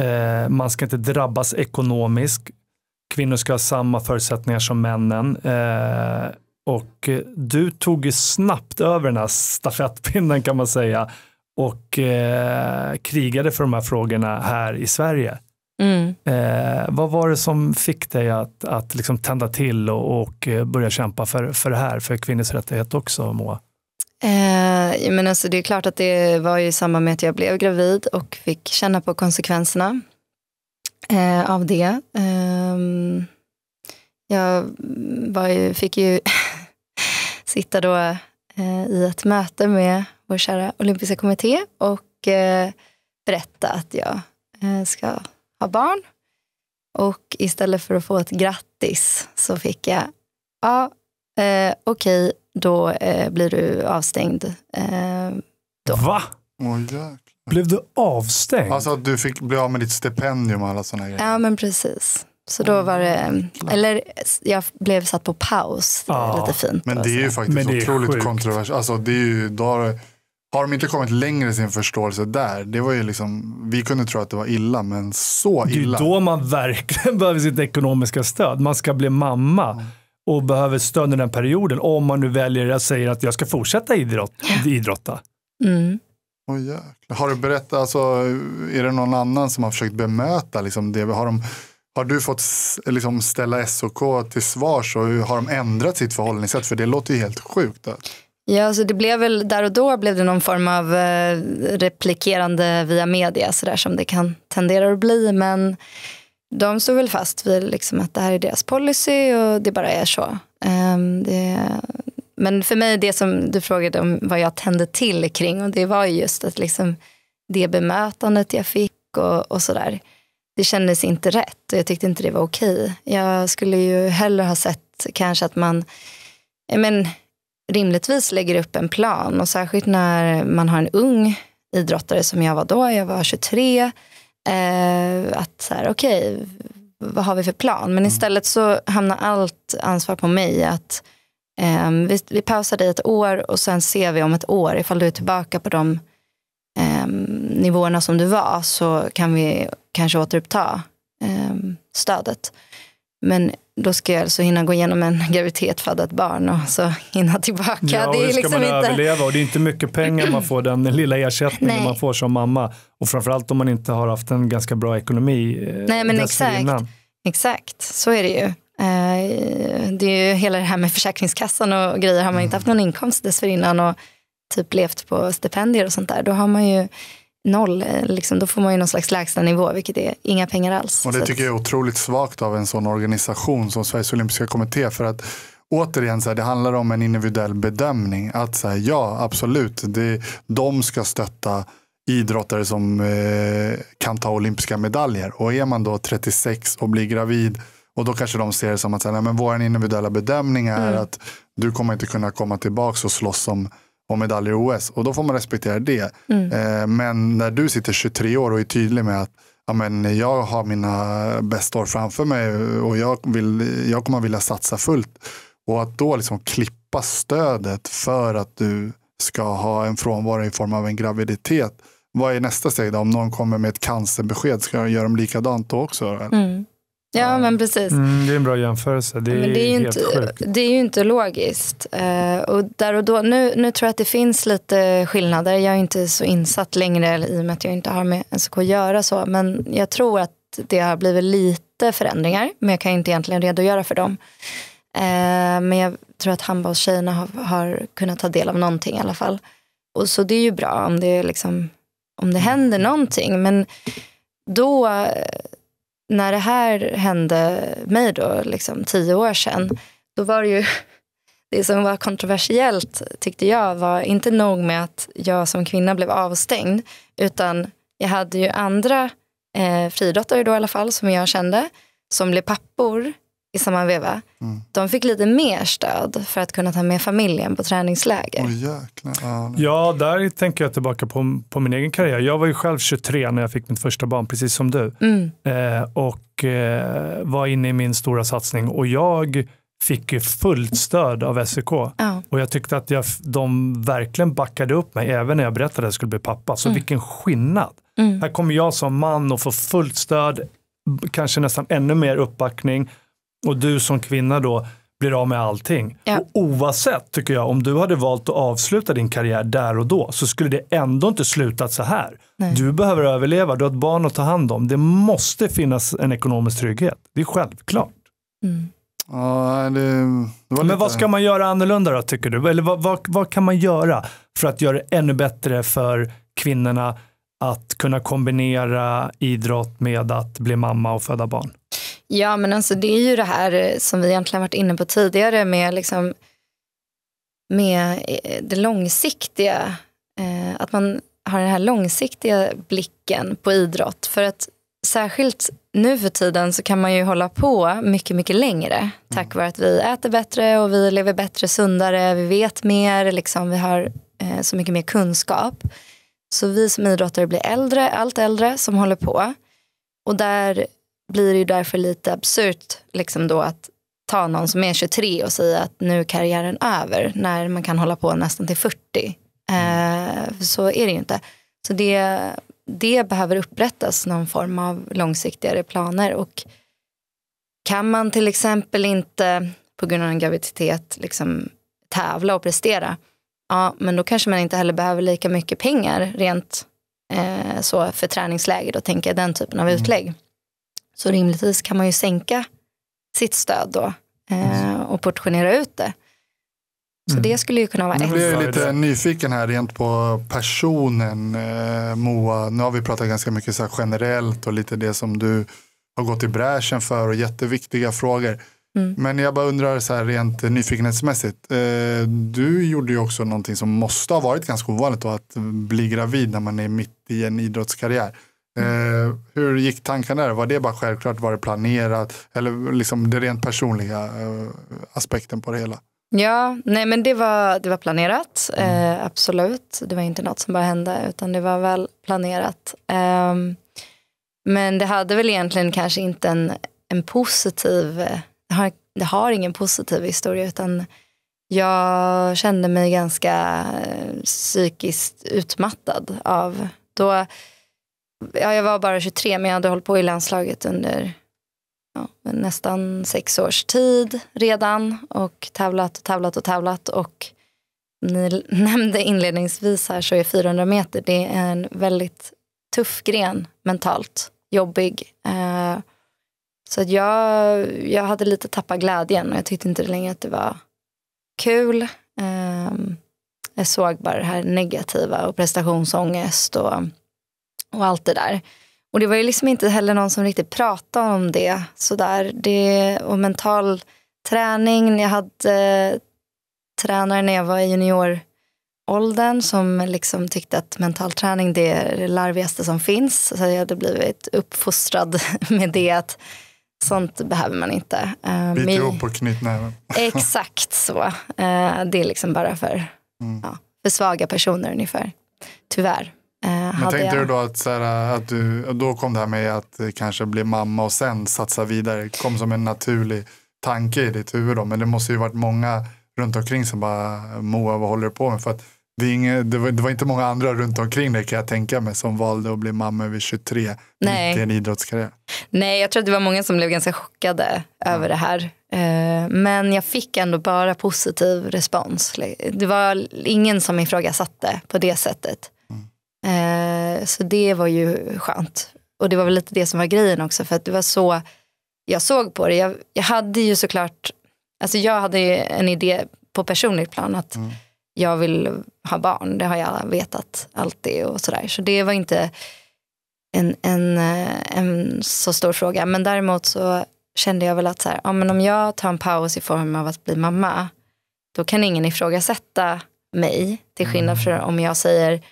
Eh, man ska inte drabbas ekonomiskt. Kvinnor ska ha samma förutsättningar som männen. Och du tog ju snabbt över den här stafettpinnen kan man säga och krigade för de här frågorna här i Sverige. Mm. Eh, vad var det som fick dig att, att liksom tända till och, och eh, börja kämpa för, för det här, för kvinnors rättighet också, Moa? Eh, men alltså det är klart att det var i samband med att jag blev gravid och fick känna på konsekvenserna eh, av det. Eh, jag ju, fick ju sitta då eh, i ett möte med vår kära olympiska kommitté och eh, berätta att jag ska ha barn. Och istället för att få ett grattis så fick jag, ja, eh, okej, okay, då eh, blir du avstängd. Eh, då. Va? Oh, blev du avstängd? Alltså att du fick bli av med ditt stipendium och alla sådana grejer. Ja, men precis. Så då var det, eller jag blev satt på paus, ja. lite fint. Men det är ju faktiskt otroligt kontroversiellt. Alltså det är ju, då har har de inte kommit längre i sin förståelse där? Det var ju liksom, vi kunde tro att det var illa, men så illa. Det är då man verkligen behöver sitt ekonomiska stöd. Man ska bli mamma. Mm och behöver stöd under den perioden om man nu väljer att säga att jag ska fortsätta idrott, idrotta. Mm. Oh, har du berättat, alltså, är det någon annan som har försökt bemöta liksom, det? Har, de, har du fått liksom, ställa SOK till svars och har de ändrat sitt förhållningssätt? För det låter ju helt sjukt. Att... Alltså. Ja, alltså det blev väl där och då blev det någon form av eh, replikerande via media så där som det kan tendera att bli. Men de stod väl fast vid liksom att det här är deras policy och det bara är så. Um, det, men för mig, det som du frågade om vad jag tände till kring och det var just att liksom det bemötandet jag fick och, och sådär. Det kändes inte rätt och jag tyckte inte det var okej. Jag skulle ju hellre ha sett kanske att man, men, rimligtvis lägger upp en plan och särskilt när man har en ung idrottare som jag var då, jag var 23, eh, att så här okej, okay, vad har vi för plan? Men mm. istället så hamnar allt ansvar på mig att eh, vi, vi pausar dig ett år och sen ser vi om ett år ifall du är tillbaka på de eh, nivåerna som du var så kan vi kanske återuppta eh, stödet. Men då ska jag alltså hinna gå igenom en graviditet, föda ett barn och så hinna tillbaka. Ja, och det är ska liksom man inte... överleva? Och det är inte mycket pengar man får, den lilla ersättningen man får som mamma. Och framförallt om man inte har haft en ganska bra ekonomi eh, Nej, men exakt. Exakt, så är det ju. Eh, det är ju hela det här med Försäkringskassan och grejer. Har man inte haft någon inkomst dessförinnan och typ levt på stipendier och sånt där, då har man ju noll, eh, liksom, då får man ju någon slags lägsta nivå, vilket är inga pengar alls. Och det tycker jag är otroligt svagt av en sån organisation som Sveriges Olympiska Kommitté. för att återigen, så här, det handlar om en individuell bedömning. Att så här, ja, absolut, det, de ska stötta idrottare som eh, kan ta olympiska medaljer. Och är man då 36 och blir gravid och då kanske de ser det som att så här, nej, men vår individuella bedömning är mm. att du kommer inte kunna komma tillbaka och slåss om och medaljer i OS. Och då får man respektera det. Mm. Eh, men när du sitter 23 år och är tydlig med att ja, men jag har mina bästa år framför mig och jag, vill, jag kommer vilja satsa fullt. Och att då liksom klippa stödet för att du ska ha en frånvaro i form av en graviditet. Vad är nästa steg då? Om någon kommer med ett cancerbesked, ska de göra dem likadant då också? Eller? Mm. Ja, men precis. Mm, det är en bra jämförelse. Det är, men det är ju helt inte, sjukt. Det är ju inte logiskt. Uh, och där och då, nu, nu tror jag att det finns lite skillnader. Jag är inte så insatt längre i och med att jag inte har med NCK att göra. så. Men jag tror att det har blivit lite förändringar. Men jag kan inte egentligen redogöra för dem. Uh, men jag tror att handbollstjejerna har, har kunnat ta del av någonting i alla fall. Och så det är ju bra om det, liksom, om det händer någonting. Men då när det här hände mig då, liksom tio år sedan, då var det ju det som var kontroversiellt tyckte jag var inte nog med att jag som kvinna blev avstängd, utan jag hade ju andra eh, friidrottare då i alla fall som jag kände, som blev pappor i samma veva. Mm. De fick lite mer stöd för att kunna ta med familjen på träningsläger. Oh, ah, ja, där tänker jag tillbaka på, på min egen karriär. Jag var ju själv 23 när jag fick mitt första barn, precis som du. Mm. Eh, och eh, var inne i min stora satsning och jag fick ju fullt stöd av SEK. Ja. Och jag tyckte att jag, de verkligen backade upp mig, även när jag berättade att jag skulle bli pappa. Så mm. vilken skillnad. Mm. Här kommer jag som man och får fullt stöd, kanske nästan ännu mer uppbackning och du som kvinna då blir av med allting. Ja. Och oavsett tycker jag, om du hade valt att avsluta din karriär där och då så skulle det ändå inte slutat så här. Nej. Du behöver överleva, du har ett barn att ta hand om. Det måste finnas en ekonomisk trygghet. Det är självklart. Mm. Ja, det, det Men vad ska man göra annorlunda då tycker du? Eller vad, vad, vad kan man göra för att göra det ännu bättre för kvinnorna att kunna kombinera idrott med att bli mamma och föda barn? Ja, men alltså det är ju det här eh, som vi egentligen varit inne på tidigare med, liksom, med eh, det långsiktiga. Eh, att man har den här långsiktiga blicken på idrott. För att särskilt nu för tiden så kan man ju hålla på mycket, mycket längre. Tack vare att vi äter bättre och vi lever bättre, sundare, vi vet mer, liksom, vi har eh, så mycket mer kunskap. Så vi som idrottare blir äldre, allt äldre som håller på. Och där blir det ju därför lite absurt liksom då att ta någon som är 23 och säga att nu är karriären över när man kan hålla på nästan till 40. Eh, så är det ju inte. Så det, det behöver upprättas någon form av långsiktigare planer och kan man till exempel inte på grund av en graviditet liksom tävla och prestera, ja men då kanske man inte heller behöver lika mycket pengar rent eh, så för träningsläger och tänka den typen av mm. utlägg. Mm. Så rimligtvis kan man ju sänka sitt stöd då eh, och portionera ut det. Så mm. det skulle ju kunna vara ett. Nu blir jag lite nyfiken här rent på personen eh, Moa. Nu har vi pratat ganska mycket så generellt och lite det som du har gått i bräschen för och jätteviktiga frågor. Mm. Men jag bara undrar så här rent nyfikenhetsmässigt. Eh, du gjorde ju också någonting som måste ha varit ganska ovanligt då, att bli gravid när man är mitt i en idrottskarriär. Eh, hur gick tankarna där? Var det bara självklart? Var det planerat? Eller liksom den rent personliga eh, aspekten på det hela? Ja, nej men det var, det var planerat, mm. eh, absolut. Det var inte något som bara hände utan det var väl planerat. Ehm, men det hade väl egentligen kanske inte en, en positiv, det har, det har ingen positiv historia utan jag kände mig ganska eh, psykiskt utmattad av, då Ja, jag var bara 23 men jag hade hållit på i landslaget under ja, nästan sex års tid redan och tävlat och tävlat och tävlat. Och ni nämnde inledningsvis här så är 400 meter det är en väldigt tuff gren mentalt, jobbig. Eh, så jag, jag hade lite tappat glädjen och jag tyckte inte längre att det var kul. Eh, jag såg bara det här negativa och prestationsångest och och allt det där. Och det var ju liksom inte heller någon som riktigt pratade om det. Sådär. det och mental träning, jag hade eh, tränare när jag var i junioråldern som liksom tyckte att mental träning det är det larvigaste som finns. Så jag hade blivit uppfostrad med det att sånt behöver man inte. Eh, Bit ihop och knyt näven. exakt så. Eh, det är liksom bara för, mm. ja, för svaga personer ungefär. Tyvärr. Eh, men tänkte jag... du då att, så här, att du, då kom det här med att kanske bli mamma och sen satsa vidare, kom som en naturlig tanke i ditt huvud då, men det måste ju varit många runt omkring som bara Moa, vad håller du på med? För att det, inget, det, var, det, var, inte många andra runt omkring dig kan jag tänka mig som valde att bli mamma vid 23 Nej. mitt i en idrottskarriär. Nej, jag tror att det var många som blev ganska chockade ja. över det här. Eh, men jag fick ändå bara positiv respons. Det var ingen som ifrågasatte på det sättet. Eh, så det var ju skönt. Och det var väl lite det som var grejen också för att det var så jag såg på det. Jag, jag hade ju såklart, alltså jag hade en idé på personligt plan att mm. jag vill ha barn. Det har jag vetat alltid och sådär. Så det var inte en, en, eh, en så stor fråga. Men däremot så kände jag väl att så här, ja, men om jag tar en paus i form av att bli mamma, då kan ingen ifrågasätta mig. Till skillnad mm. från om jag säger,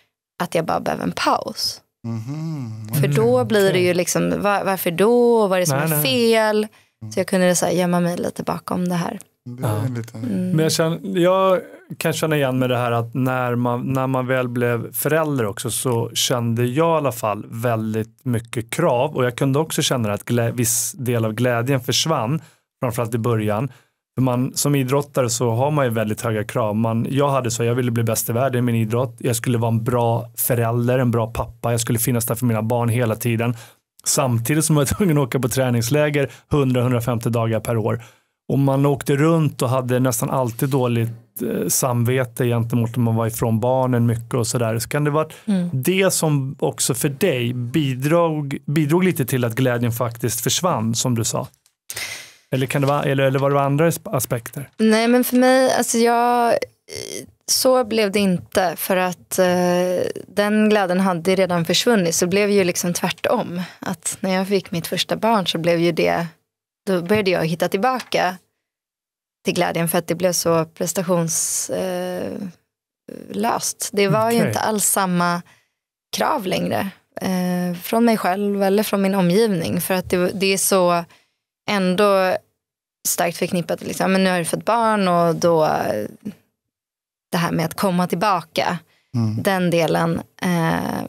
att jag bara behöver en paus. Mm. För då mm, blir det ju liksom, var, varför då? Vad är det som nej, är nej. fel? Så mm. jag kunde så här, gömma mig lite bakom det här. Det ja. liten... mm. Men jag, känner, jag kan känna igen med det här att när man, när man väl blev förälder också så kände jag i alla fall väldigt mycket krav och jag kunde också känna att glä, viss del av glädjen försvann framförallt i början man, som idrottare så har man ju väldigt höga krav. Man, jag hade så, jag ville bli bäst i världen i min idrott. Jag skulle vara en bra förälder, en bra pappa. Jag skulle finnas där för mina barn hela tiden. Samtidigt som jag var tvungen att åka på träningsläger 100-150 dagar per år. Och man åkte runt och hade nästan alltid dåligt eh, samvete gentemot om man var ifrån barnen mycket och sådär. Så kan det vara mm. det som också för dig bidrog, bidrog lite till att glädjen faktiskt försvann som du sa? Eller, kan det vara, eller, eller var det andra aspekter? Nej, men för mig, alltså jag, så blev det inte. För att eh, den glädjen hade redan försvunnit. Så blev det ju liksom tvärtom. Att när jag fick mitt första barn så blev ju det, då började jag hitta tillbaka till glädjen. För att det blev så prestationslöst. Eh, det var okay. ju inte alls samma krav längre. Eh, från mig själv eller från min omgivning. För att det, det är så ändå starkt förknippat liksom, men nu har du fått barn och då det här med att komma tillbaka. Mm. Den delen, eh,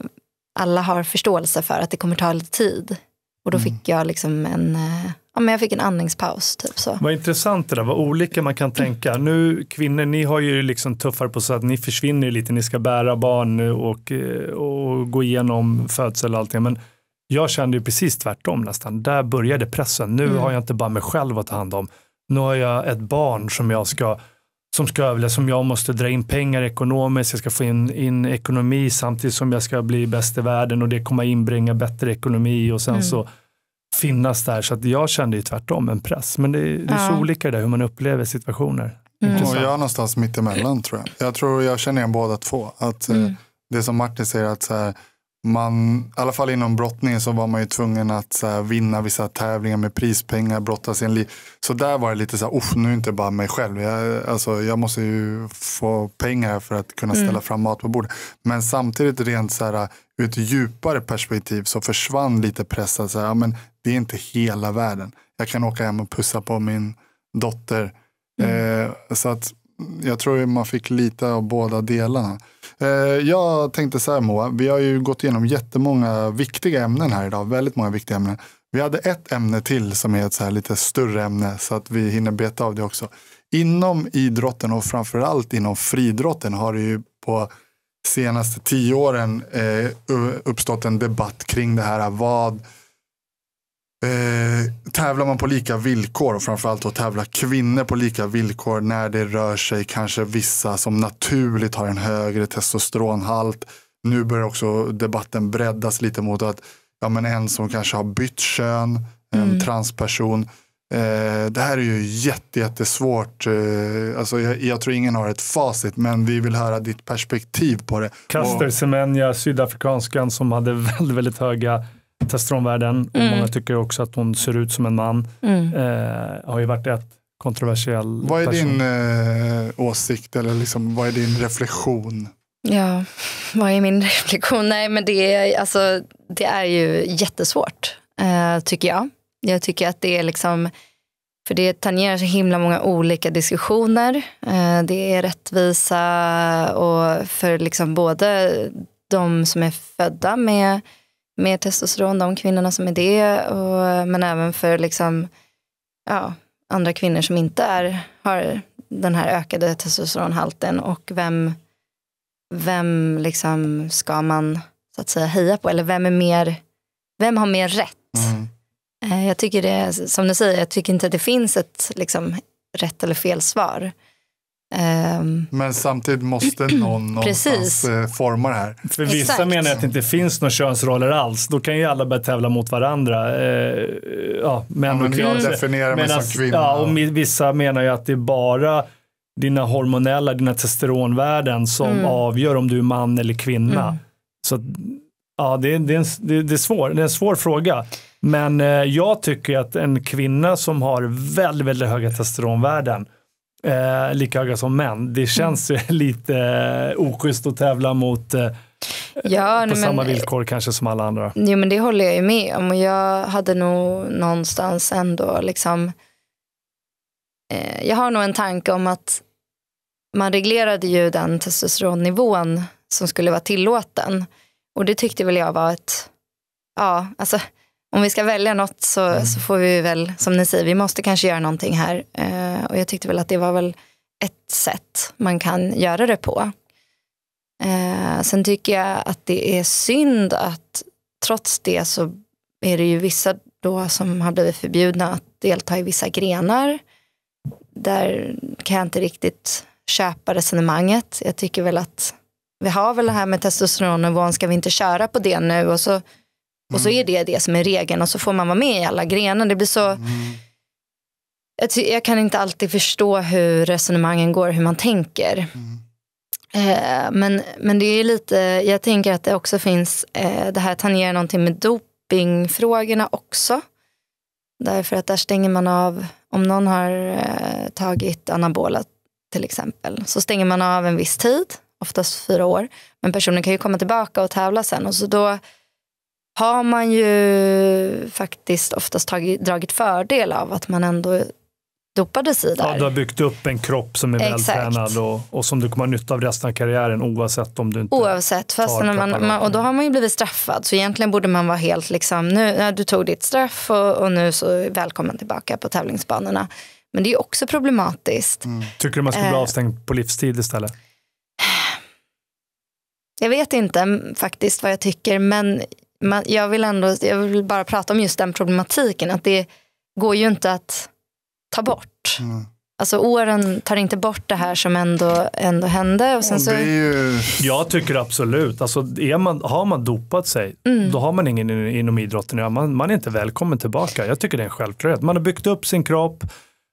alla har förståelse för att det kommer ta lite tid. Och då mm. fick jag liksom en, eh, ja, men jag fick en andningspaus. Typ så. Vad intressant det där, vad olika man kan tänka. Mm. Nu kvinnor, ni har ju liksom tuffare på så att ni försvinner lite, ni ska bära barn och, eh, och gå igenom födsel och allting. Men jag kände ju precis tvärtom nästan. Där började pressen. Nu mm. har jag inte bara mig själv att ta hand om. Nu har jag ett barn som jag ska som ska överleva, som jag måste dra in pengar ekonomiskt, jag ska få in, in ekonomi samtidigt som jag ska bli bäst i världen och det kommer inbringa bättre ekonomi och sen mm. så finnas där. Så att jag kände ju tvärtom en press. Men det, det är så ja. olika där hur man upplever situationer. Mm. Och jag är någonstans mittemellan tror jag. Jag tror jag känner igen båda två. Att, mm. Eh, det som Martin säger, att så här, man, i alla fall inom brottningen så var man ju tvungen att så här, vinna vissa tävlingar med prispengar, brottas i Så där var det lite så här, usch nu är det inte bara mig själv. Jag, alltså, jag måste ju få pengar för att kunna mm. ställa mm. fram mat på bordet. Men samtidigt rent så här, ur ett djupare perspektiv så försvann lite pressen. Så här, ja, men det är inte hela världen. Jag kan åka hem och pussa på min dotter. Mm. Eh, så att jag tror man fick lite av båda delarna. Eh, jag tänkte så här Moa, vi har ju gått igenom jättemånga viktiga ämnen här idag. Väldigt många viktiga ämnen. Vi hade ett ämne till som är ett så här lite större ämne så att vi hinner beta av det också. Inom idrotten och framförallt inom fridrotten har det ju på senaste tio åren eh, uppstått en debatt kring det här. Vad, Eh, tävlar man på lika villkor och framförallt då tävlar kvinnor på lika villkor när det rör sig kanske vissa som naturligt har en högre testosteronhalt. Nu börjar också debatten breddas lite mot att ja, men en som kanske har bytt kön, en mm. transperson. Eh, det här är ju jätte, jättesvårt. Eh, alltså jag, jag, tror ingen har ett facit, men vi vill höra ditt perspektiv på det. Caster Semenya, sydafrikanskan som hade väldigt, väldigt höga testar om och mm. Många tycker också att hon ser ut som en man. Mm. Eh, har ju varit ett kontroversiell person. Vad är person. din eh, åsikt eller liksom, vad är din reflektion? Ja, vad är min reflektion? Nej, men det är, alltså, det är ju jättesvårt, eh, tycker jag. Jag tycker att det är liksom, för det tangerar så himla många olika diskussioner. Eh, det är rättvisa och för liksom både de som är födda med mer testosteron, de kvinnorna som är det. Och, men även för liksom, ja, andra kvinnor som inte är, har den här ökade testosteronhalten. Och vem, vem liksom ska man så att säga heja på? Eller vem, är mer, vem har mer rätt? Mm. Eh, jag tycker det, som du säger, jag tycker inte att det finns ett liksom, rätt eller fel svar. Ehm, men samtidigt måste någon någonstans eh, forma det här. För vissa Exakt. menar att det inte finns några könsroller alls. Då kan ju alla börja tävla mot varandra. Uh, ja, män och kvinnor. Jag definierar mig som kvinna. Ja, och vissa menar ju att det är bara dina hormonella, dina testosteronvärden som mm. avgör om du är man eller kvinna. Mm. Så ja, det är, det, är en, det, är svår, det är en svår fråga. Men eh, jag tycker att en kvinna som har väldigt, väldigt höga testosteronvärden eh, lika höga som män. Det mm. känns ju lite eh, oschysst att tävla mot eh, ja, eh, på men, samma eh, villkor kanske som alla andra. Jo men det håller jag ju med om och jag hade nog någonstans ändå liksom eh, jag har nog en tanke om att man reglerade ju den testosteronnivån som skulle vara tillåten och det tyckte väl jag var ett ja, alltså om vi ska välja något så, mm. så, får vi väl, som ni säger, vi måste kanske göra någonting här. Eh, och jag tyckte väl att det var väl ett sätt man kan göra det på. Eh, sen tycker jag att det är synd att trots det så är det ju vissa då som har blivit förbjudna att delta i vissa grenar. Där kan jag inte riktigt köpa resonemanget. Jag tycker väl att vi har väl det här med testosteronnivån, ska vi inte köra på det nu? Och så och så är mm. det det som är regeln och så får man vara med i alla grenar. Det blir så... Mm. Jag, jag, kan inte alltid förstå hur resonemangen går, hur man tänker. Mm. Eh, men, men det är lite, jag tänker att det också finns, eh, det här tangerar någonting med dopingfrågorna också. Därför att där stänger man av, om någon har eh, tagit anabola till exempel, så stänger man av en viss tid, oftast fyra år. Men personen kan ju komma tillbaka och tävla sen och så då har man ju faktiskt oftast tagit, dragit fördel av att man ändå dopades i där. Ja, du har byggt upp en kropp som är vältränad och, och som du kommer ha nytta av resten av karriären oavsett om du inte Oavsett, fast när man, man, och då har man ju blivit straffad. Så egentligen borde man vara helt liksom, nu, när du tog ditt straff och, och nu så välkommen tillbaka på tävlingsbanorna. Men det är också problematiskt. Mm. Tycker du man skulle bli eh. avstängd på livstid istället? Jag vet inte faktiskt vad jag tycker, men man, jag vill ändå, jag vill bara prata om just den problematiken. Att det går ju inte att ta bort. Mm. Alltså åren tar inte bort det här som ändå, ändå hände. Och sen så... Ju... Jag tycker absolut, alltså, är man, har man dopat sig mm. då har man ingen inom idrotten man, man är inte välkommen tillbaka. Jag tycker det är en självklarhet. Man har byggt upp sin kropp,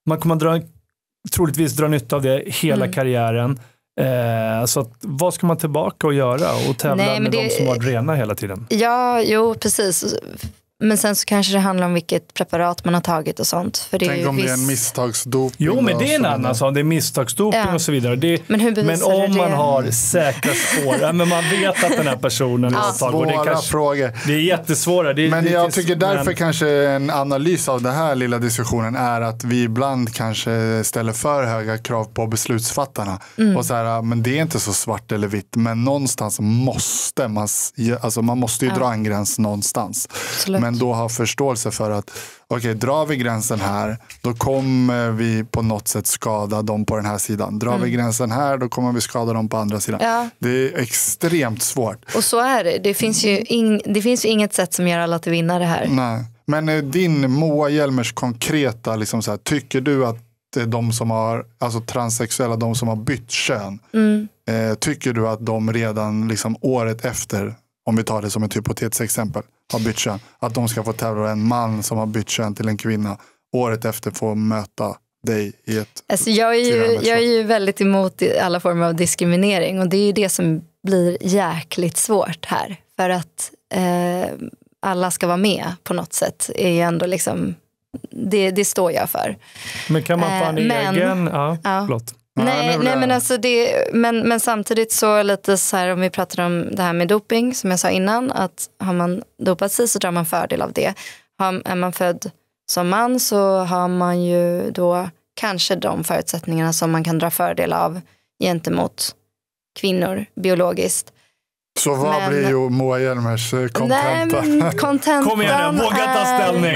man kommer dra, troligtvis dra nytta av det hela mm. karriären. Eh, så att, vad ska man tillbaka och göra och tävla Nej, med det, de som varit rena hela tiden? Ja, jo precis. Men sen så kanske det handlar om vilket preparat man har tagit och sånt. För det Tänk om viss... det är en misstagsdoping. Jo, men det är en annan sak. Det är misstagsdoping ja. och så vidare. Det... men hur men om det? man har säkra spår, ja, men man vet att den här personen har tagit. Svåra det är kanske... frågor. Det är jättesvåra. Det är men jag tycker därför men... kanske en analys av den här lilla diskussionen är att vi ibland kanske ställer för höga krav på beslutsfattarna. Mm. Och så här, men det är inte så svart eller vitt, men någonstans måste man, alltså man måste ju ja. dra en gräns någonstans. Absolut. Men men då ha förståelse för att okej, okay, drar vi gränsen här, då kommer vi på något sätt skada dem på den här sidan. Drar mm. vi gränsen här, då kommer vi skada dem på andra sidan. Ja. Det är extremt svårt. Och så är det. Det finns ju, in, det finns ju inget sätt som gör alla till vinnare här. Nej. Men eh, din Moa Hjelmers konkreta, liksom så här, tycker du att eh, de som har, alltså transsexuella, de som har bytt kön, mm. eh, tycker du att de redan liksom året efter om vi tar det som ett hypotetiskt exempel, har bytt kön. Att de ska få tävla en man som har bytt kön till en kvinna året efter får möta dig i ett... Alltså jag, är ju, jag är ju väldigt emot alla former av diskriminering och det är ju det som blir jäkligt svårt här. För att eh, alla ska vara med på något sätt är ju ändå liksom det, det står jag för. Men kan man få en eh, egen... Men, ja, ja. Nej, nej men, alltså det, men, men samtidigt så lite så här om vi pratar om det här med doping som jag sa innan att har man dopat sig så drar man fördel av det. Har, är man född som man så har man ju då kanske de förutsättningarna som man kan dra fördel av gentemot kvinnor biologiskt. Så vad men... blir Moa Hjelmers kontenta? Kom igen nu, våga ta ställning!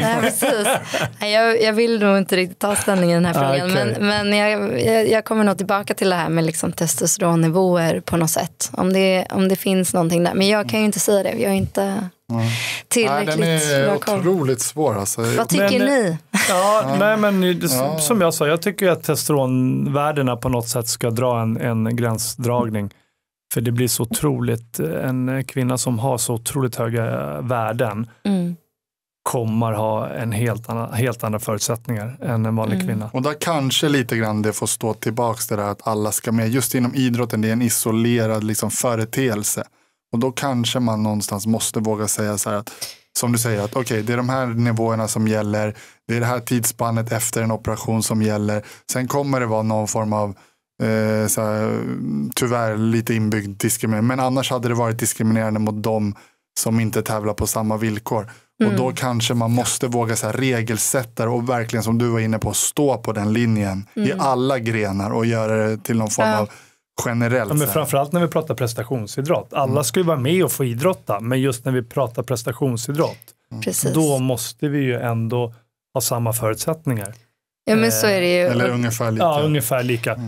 Nej, Jag, jag vill nog inte riktigt ta ställning i den här ah, frågan. Okay. Men, men jag, jag, jag, kommer nog tillbaka till det här med liksom testosteronnivåer på något sätt. Om det, om det finns någonting där. Men jag kan ju inte säga det. Jag är inte Mm. Tillräckligt Nej, den är otroligt svår. Alltså. Vad tycker men, ni? Ja, nej, men, som jag sa, jag tycker att testosteronvärdena på något sätt ska dra en, en gränsdragning. För det blir så otroligt, en kvinna som har så otroligt höga värden mm. kommer ha en helt, annan, helt andra förutsättningar än en vanlig mm. kvinna. Och där kanske lite grann det får stå tillbaka, det där att alla ska med. Just inom idrotten, det är en isolerad liksom företeelse. Och då kanske man någonstans måste våga säga så här att som du säger, att okej, okay, det är de här nivåerna som gäller. Det är det här tidsspannet efter en operation som gäller. Sen kommer det vara någon form av eh, så här, tyvärr lite inbyggd diskriminering. Men annars hade det varit diskriminerande mot dem som inte tävlar på samma villkor. Mm. Och då mm. kanske man måste våga så här, regelsätta och verkligen som du var inne på stå på den linjen mm. i alla grenar och göra det till någon form av generellt. Ja, men framförallt när vi pratar prestationsidrott. Alla mm. ska ju vara med och få idrotta, men just när vi pratar prestationsidrott, mm. då måste vi ju ändå ha samma förutsättningar. Ja, men så är det ju. Eller ungefär lika. Ja, ungefär lika. Mm.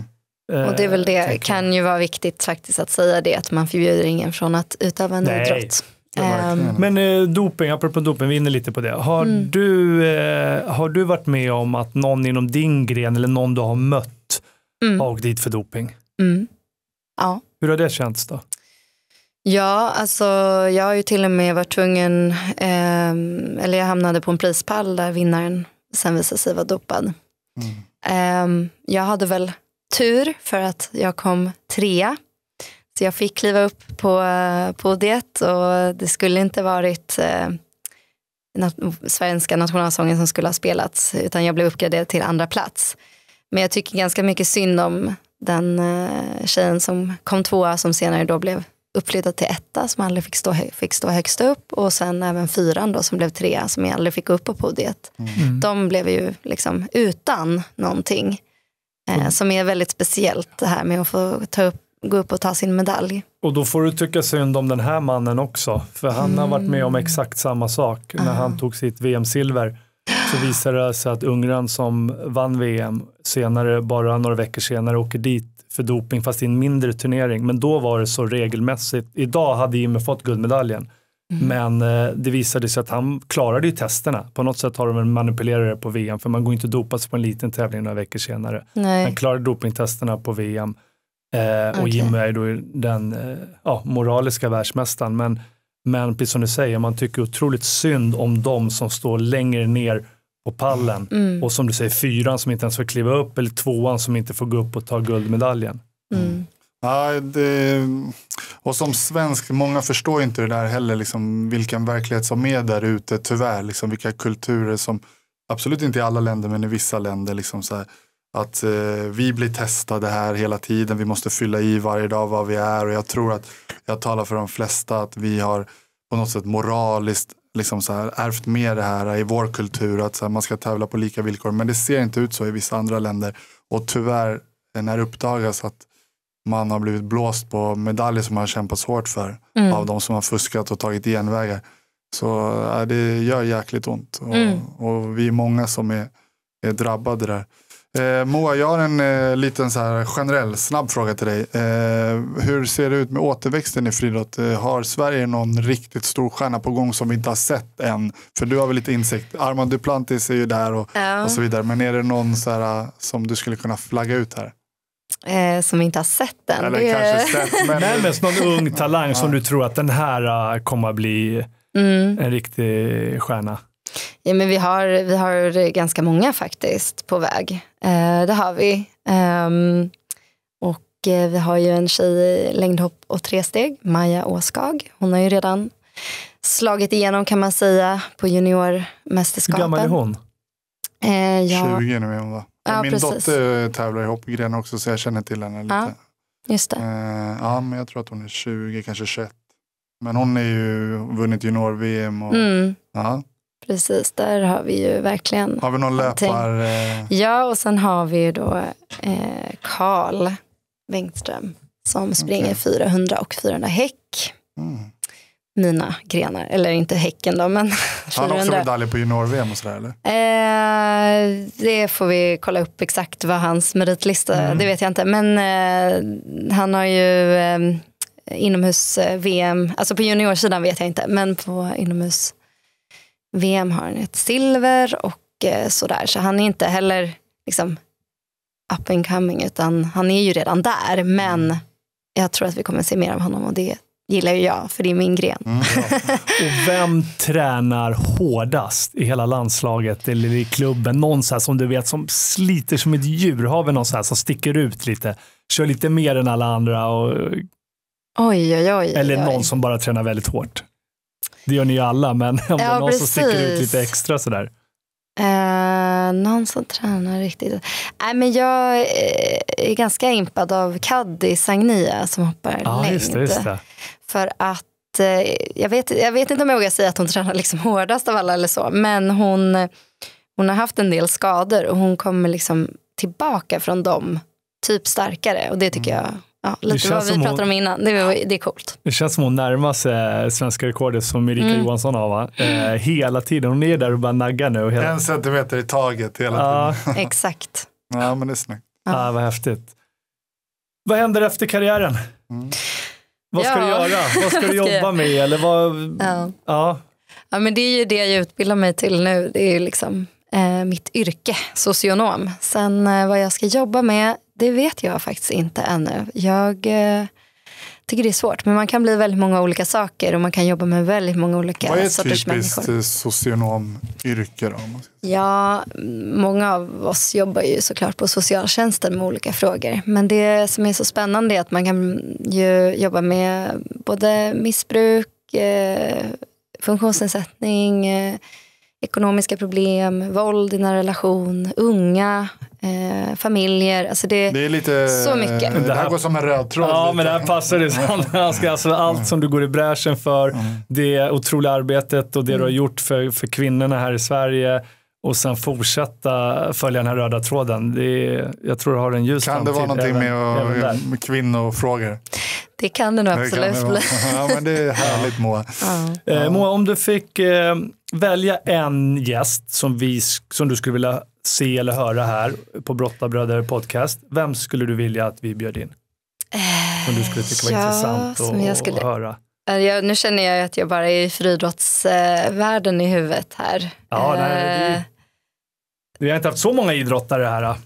Eh, och det är väl det, kan ju vara viktigt faktiskt att säga det, att man förbjuder ingen från att utöva en Nej. idrott. Um. Men eh, doping, apropå doping, vi är inne lite på det. Har, mm. du, eh, har du varit med om att någon inom din gren eller någon du har mött mm. har åkt dit för doping? Mm. Ja. Hur har det känts då? Ja, alltså jag har ju till och med varit tvungen, eh, eller jag hamnade på en prispall där vinnaren sen visade sig vara dopad. Mm. Eh, jag hade väl tur för att jag kom trea. Så jag fick kliva upp på eh, podiet och det skulle inte varit eh, nat svenska nationalsången som skulle ha spelats utan jag blev uppgraderad till andra plats. Men jag tycker ganska mycket synd om den eh, tjejen som kom tvåa som senare då blev uppflyttad till etta som aldrig fick stå, fick stå högst upp och sen även fyran då som blev trea som jag aldrig fick gå upp på podiet. Mm. mm. De blev ju liksom utan någonting. Eh, mm. som är väldigt speciellt det här med att få ta upp, gå upp och ta sin medalj. Och då får du tycka synd om den här mannen också, för han mm. har varit med om mm. exakt samma sak när han ah. tog sitt VM-silver. Så visade det sig att Ungern som vann VM senare, bara några veckor senare, åker dit för doping fast i en mindre turnering. Men då var det så regelmässigt. Idag hade Jimmy fått guldmedaljen. Mm. Men eh, det visade sig att han klarade ju testerna. På något sätt har de manipulerat det på VM för man går inte och sig på en liten tävling några veckor senare. Nej. Han klarade dopingtesterna på VM eh, okay. och Jimmy är då den eh, ja, moraliska världsmästaren. Men, men precis som du säger, man tycker otroligt synd om de som står längre ner på pallen mm. och som du säger fyran som inte ens får kliva upp eller tvåan som inte får gå upp och ta guldmedaljen. Mm. Ja, det, och som svensk, många förstår inte det där heller, liksom, vilken verklighet som är där ute tyvärr. Liksom, vilka kulturer som, absolut inte i alla länder men i vissa länder, liksom, så här, att eh, vi blir testade här hela tiden. Vi måste fylla i varje dag vad vi är och jag tror att jag talar för de flesta att vi har på något sätt moraliskt liksom så här, ärvt med det här i vår kultur att här, man ska tävla på lika villkor. Men det ser inte ut så i vissa andra länder och tyvärr när det uppdagas att man har blivit blåst på medaljer som man har kämpat hårt för mm. av de som har fuskat och tagit genvägar. Så äh, det gör jäkligt ont och, mm. och, vi är många som är, är drabbade där. Eh, Moa, jag har en eh, liten så här, generell snabb fråga till dig. Eh, hur ser det ut med återväxten i friidrott? Eh, har Sverige någon riktigt stor stjärna på gång som vi inte har sett än? För du har väl lite insikt. Armand Duplantis är ju där och, ja. och så vidare. Men är det någon så här, som du skulle kunna flagga ut här? Eh, som inte har sett den. Eller kanske sett, men... Nej, någon ung talang som du tror att den här äh, kommer att bli mm. en riktig stjärna. Ja, men vi, har, vi har ganska många faktiskt på väg. Eh, det har vi. Um, och eh, vi har ju en tjej i längdhopp och tresteg, Maja Åskag. Hon har ju redan slagit igenom kan man säga på juniormästerskapen. Hur gammal är hon? Eh, ja, 20 nu är hon va? Ja, Min precis. dotter tävlar i hoppgren också så jag känner till henne lite. Ja, just det. Eh, ja, men jag tror att hon är 20, kanske 21. Men hon har ju vunnit junior-VM. mm. ja. Precis, där har vi ju verkligen. Har vi någon någonting. löpar? Eh... Ja, och sen har vi ju då eh, Karl Bengtström som springer okay. 400 och 400 häck. Mm mina grenar. Eller inte häcken då, men Han har också medaljer på junior-VM och sådär eller? Eh, det får vi kolla upp exakt vad hans meritlista, mm. det vet jag inte. Men eh, han har ju eh, inomhus-VM, alltså på juniorsidan vet jag inte, men på inomhus-VM har han ett silver och eh, sådär. Så han är inte heller liksom up and coming utan han är ju redan där. Men mm. jag tror att vi kommer se mer av honom och det gillar ju jag, för det är min gren. Mm, Och vem tränar hårdast i hela landslaget eller i klubben? Någon så som du vet som sliter som ett djur. Har vi någon så som sticker ut lite? Kör lite mer än alla andra? Och... Oj, oj, oj. Eller någon oj. som bara tränar väldigt hårt. Det gör ni ju alla, men om ja, det är någon precis. som sticker ut lite extra sådär. Eh, någon som tränar riktigt. Nej, men jag eh, är ganska impad av Kaddi Sagnia som hoppar ja, längd. Just det, just det. För att eh, jag vet, jag vet inte om jag vågar säga att hon tränar liksom hårdast av alla eller så, men hon, hon har haft en del skador och hon kommer liksom tillbaka från dem typ starkare och det tycker mm. jag Ja, lite vad vi pratade om innan. Det, var, det är coolt. Det känns som hon närmar sig svenska rekordet som Erika mm. Johansson har. Va? Eh, hela tiden. Hon är där och bara naggar nu. Hela... En centimeter i taget hela ja. tiden. Exakt. Ja, men det är snyggt. Ja. Ah, vad häftigt. Vad händer efter karriären? Mm. Vad ska ja. du göra? Vad ska du jobba med? Eller vad... ja. Ja. ja, men det är ju det jag utbildar mig till nu. Det är ju liksom eh, mitt yrke, socionom. Sen eh, vad jag ska jobba med, det vet jag faktiskt inte ännu. Jag eh, tycker det är svårt, men man kan bli väldigt många olika saker och man kan jobba med väldigt många olika sorters människor. Vad är ett typiskt eh, socionomyrke? Då? Ja, många av oss jobbar ju såklart på socialtjänsten med olika frågor. Men det som är så spännande är att man kan ju jobba med både missbruk, eh, funktionsnedsättning, eh, ekonomiska problem, våld i nära relation, unga, Eh, familjer, alltså det, det, är lite, så mycket. Det här, det här går som en röd tråd. Ja, lite. men det här passar det Alltså, allt som du går i bräschen för, mm. det otroliga arbetet och det mm. du har mm. gjort för, för kvinnorna här i Sverige och sen fortsätta följa den här röda tråden. Det är, jag tror det har en ljus Kan det vara någonting även, med, med kvinnofrågor? Det kan det nog absolut det ja, men det är härligt Moa. Ja. Eh, Moa, om du fick eh, välja en gäst som, vi, som du skulle vilja se eller höra här på Brottabröder podcast, vem skulle du vilja att vi bjöd in? Eh, som du skulle tycka var ja, intressant och, skulle... att höra. Jag, nu känner jag att jag bara är i friidrottsvärlden i huvudet här. Ja, nej, vi, eh. vi har inte haft så många idrottare här. Eh.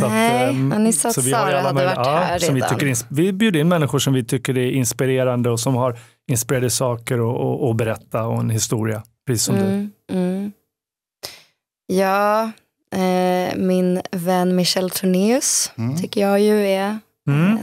Så Nej, att, um, ehm, ni sa att Sara hade varit ja, här som redan. Vi, vi bjuder in människor som vi tycker är inspirerande och som har inspirerade saker och, och, och berätta och en historia, precis som mm, du. Mm. mm. Ja, Eh, min vän Michel Tornéus mm. tycker jag ju är mm.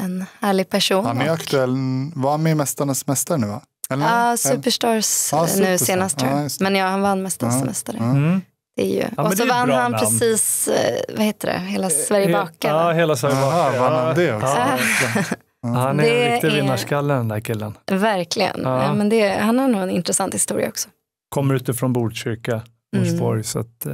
en härlig person. Han är och... aktuell, var han med i Mästarnas mästare nu va? Eller? Ja, ah, Superstars ah, nu senast tror jag. Ah, men ja, han vann Mästarnas mästare. Mm. Det är ju. Ja, och så vann han namn. precis, eh, vad heter det, Hela Sverige bakar. Ja, Hela Sverige bakar. Ja, vann han det också? Mm. Han är det en riktig vinnarskalle den där killen. Verkligen. Ja. Ja, men det, han har nog en intressant historia också. Kommer utifrån Botkyrka, Norsborg, mm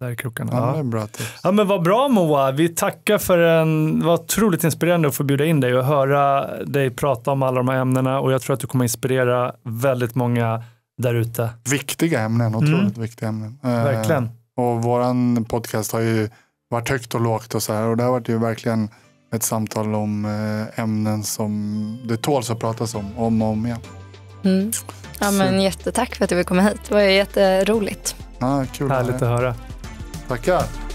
där i krokarna. Ja, ja. bra tips. ja men vad bra Moa. Vi tackar för en, det var otroligt inspirerande att få bjuda in dig och höra dig prata om alla de här ämnena och jag tror att du kommer inspirera väldigt många där ute. Viktiga ämnen, mm. otroligt mm. viktiga ämnen. Eh, verkligen. Eh, och våran podcast har ju varit högt och lågt och så här och det har varit ju verkligen ett samtal om eh, ämnen som det tåls att pratas om, om och om igen. Mm. Ja, men jättetack för att du vill komma hit. Det var jätteroligt. Ja, kul Härligt att höra. Psiquiatra tá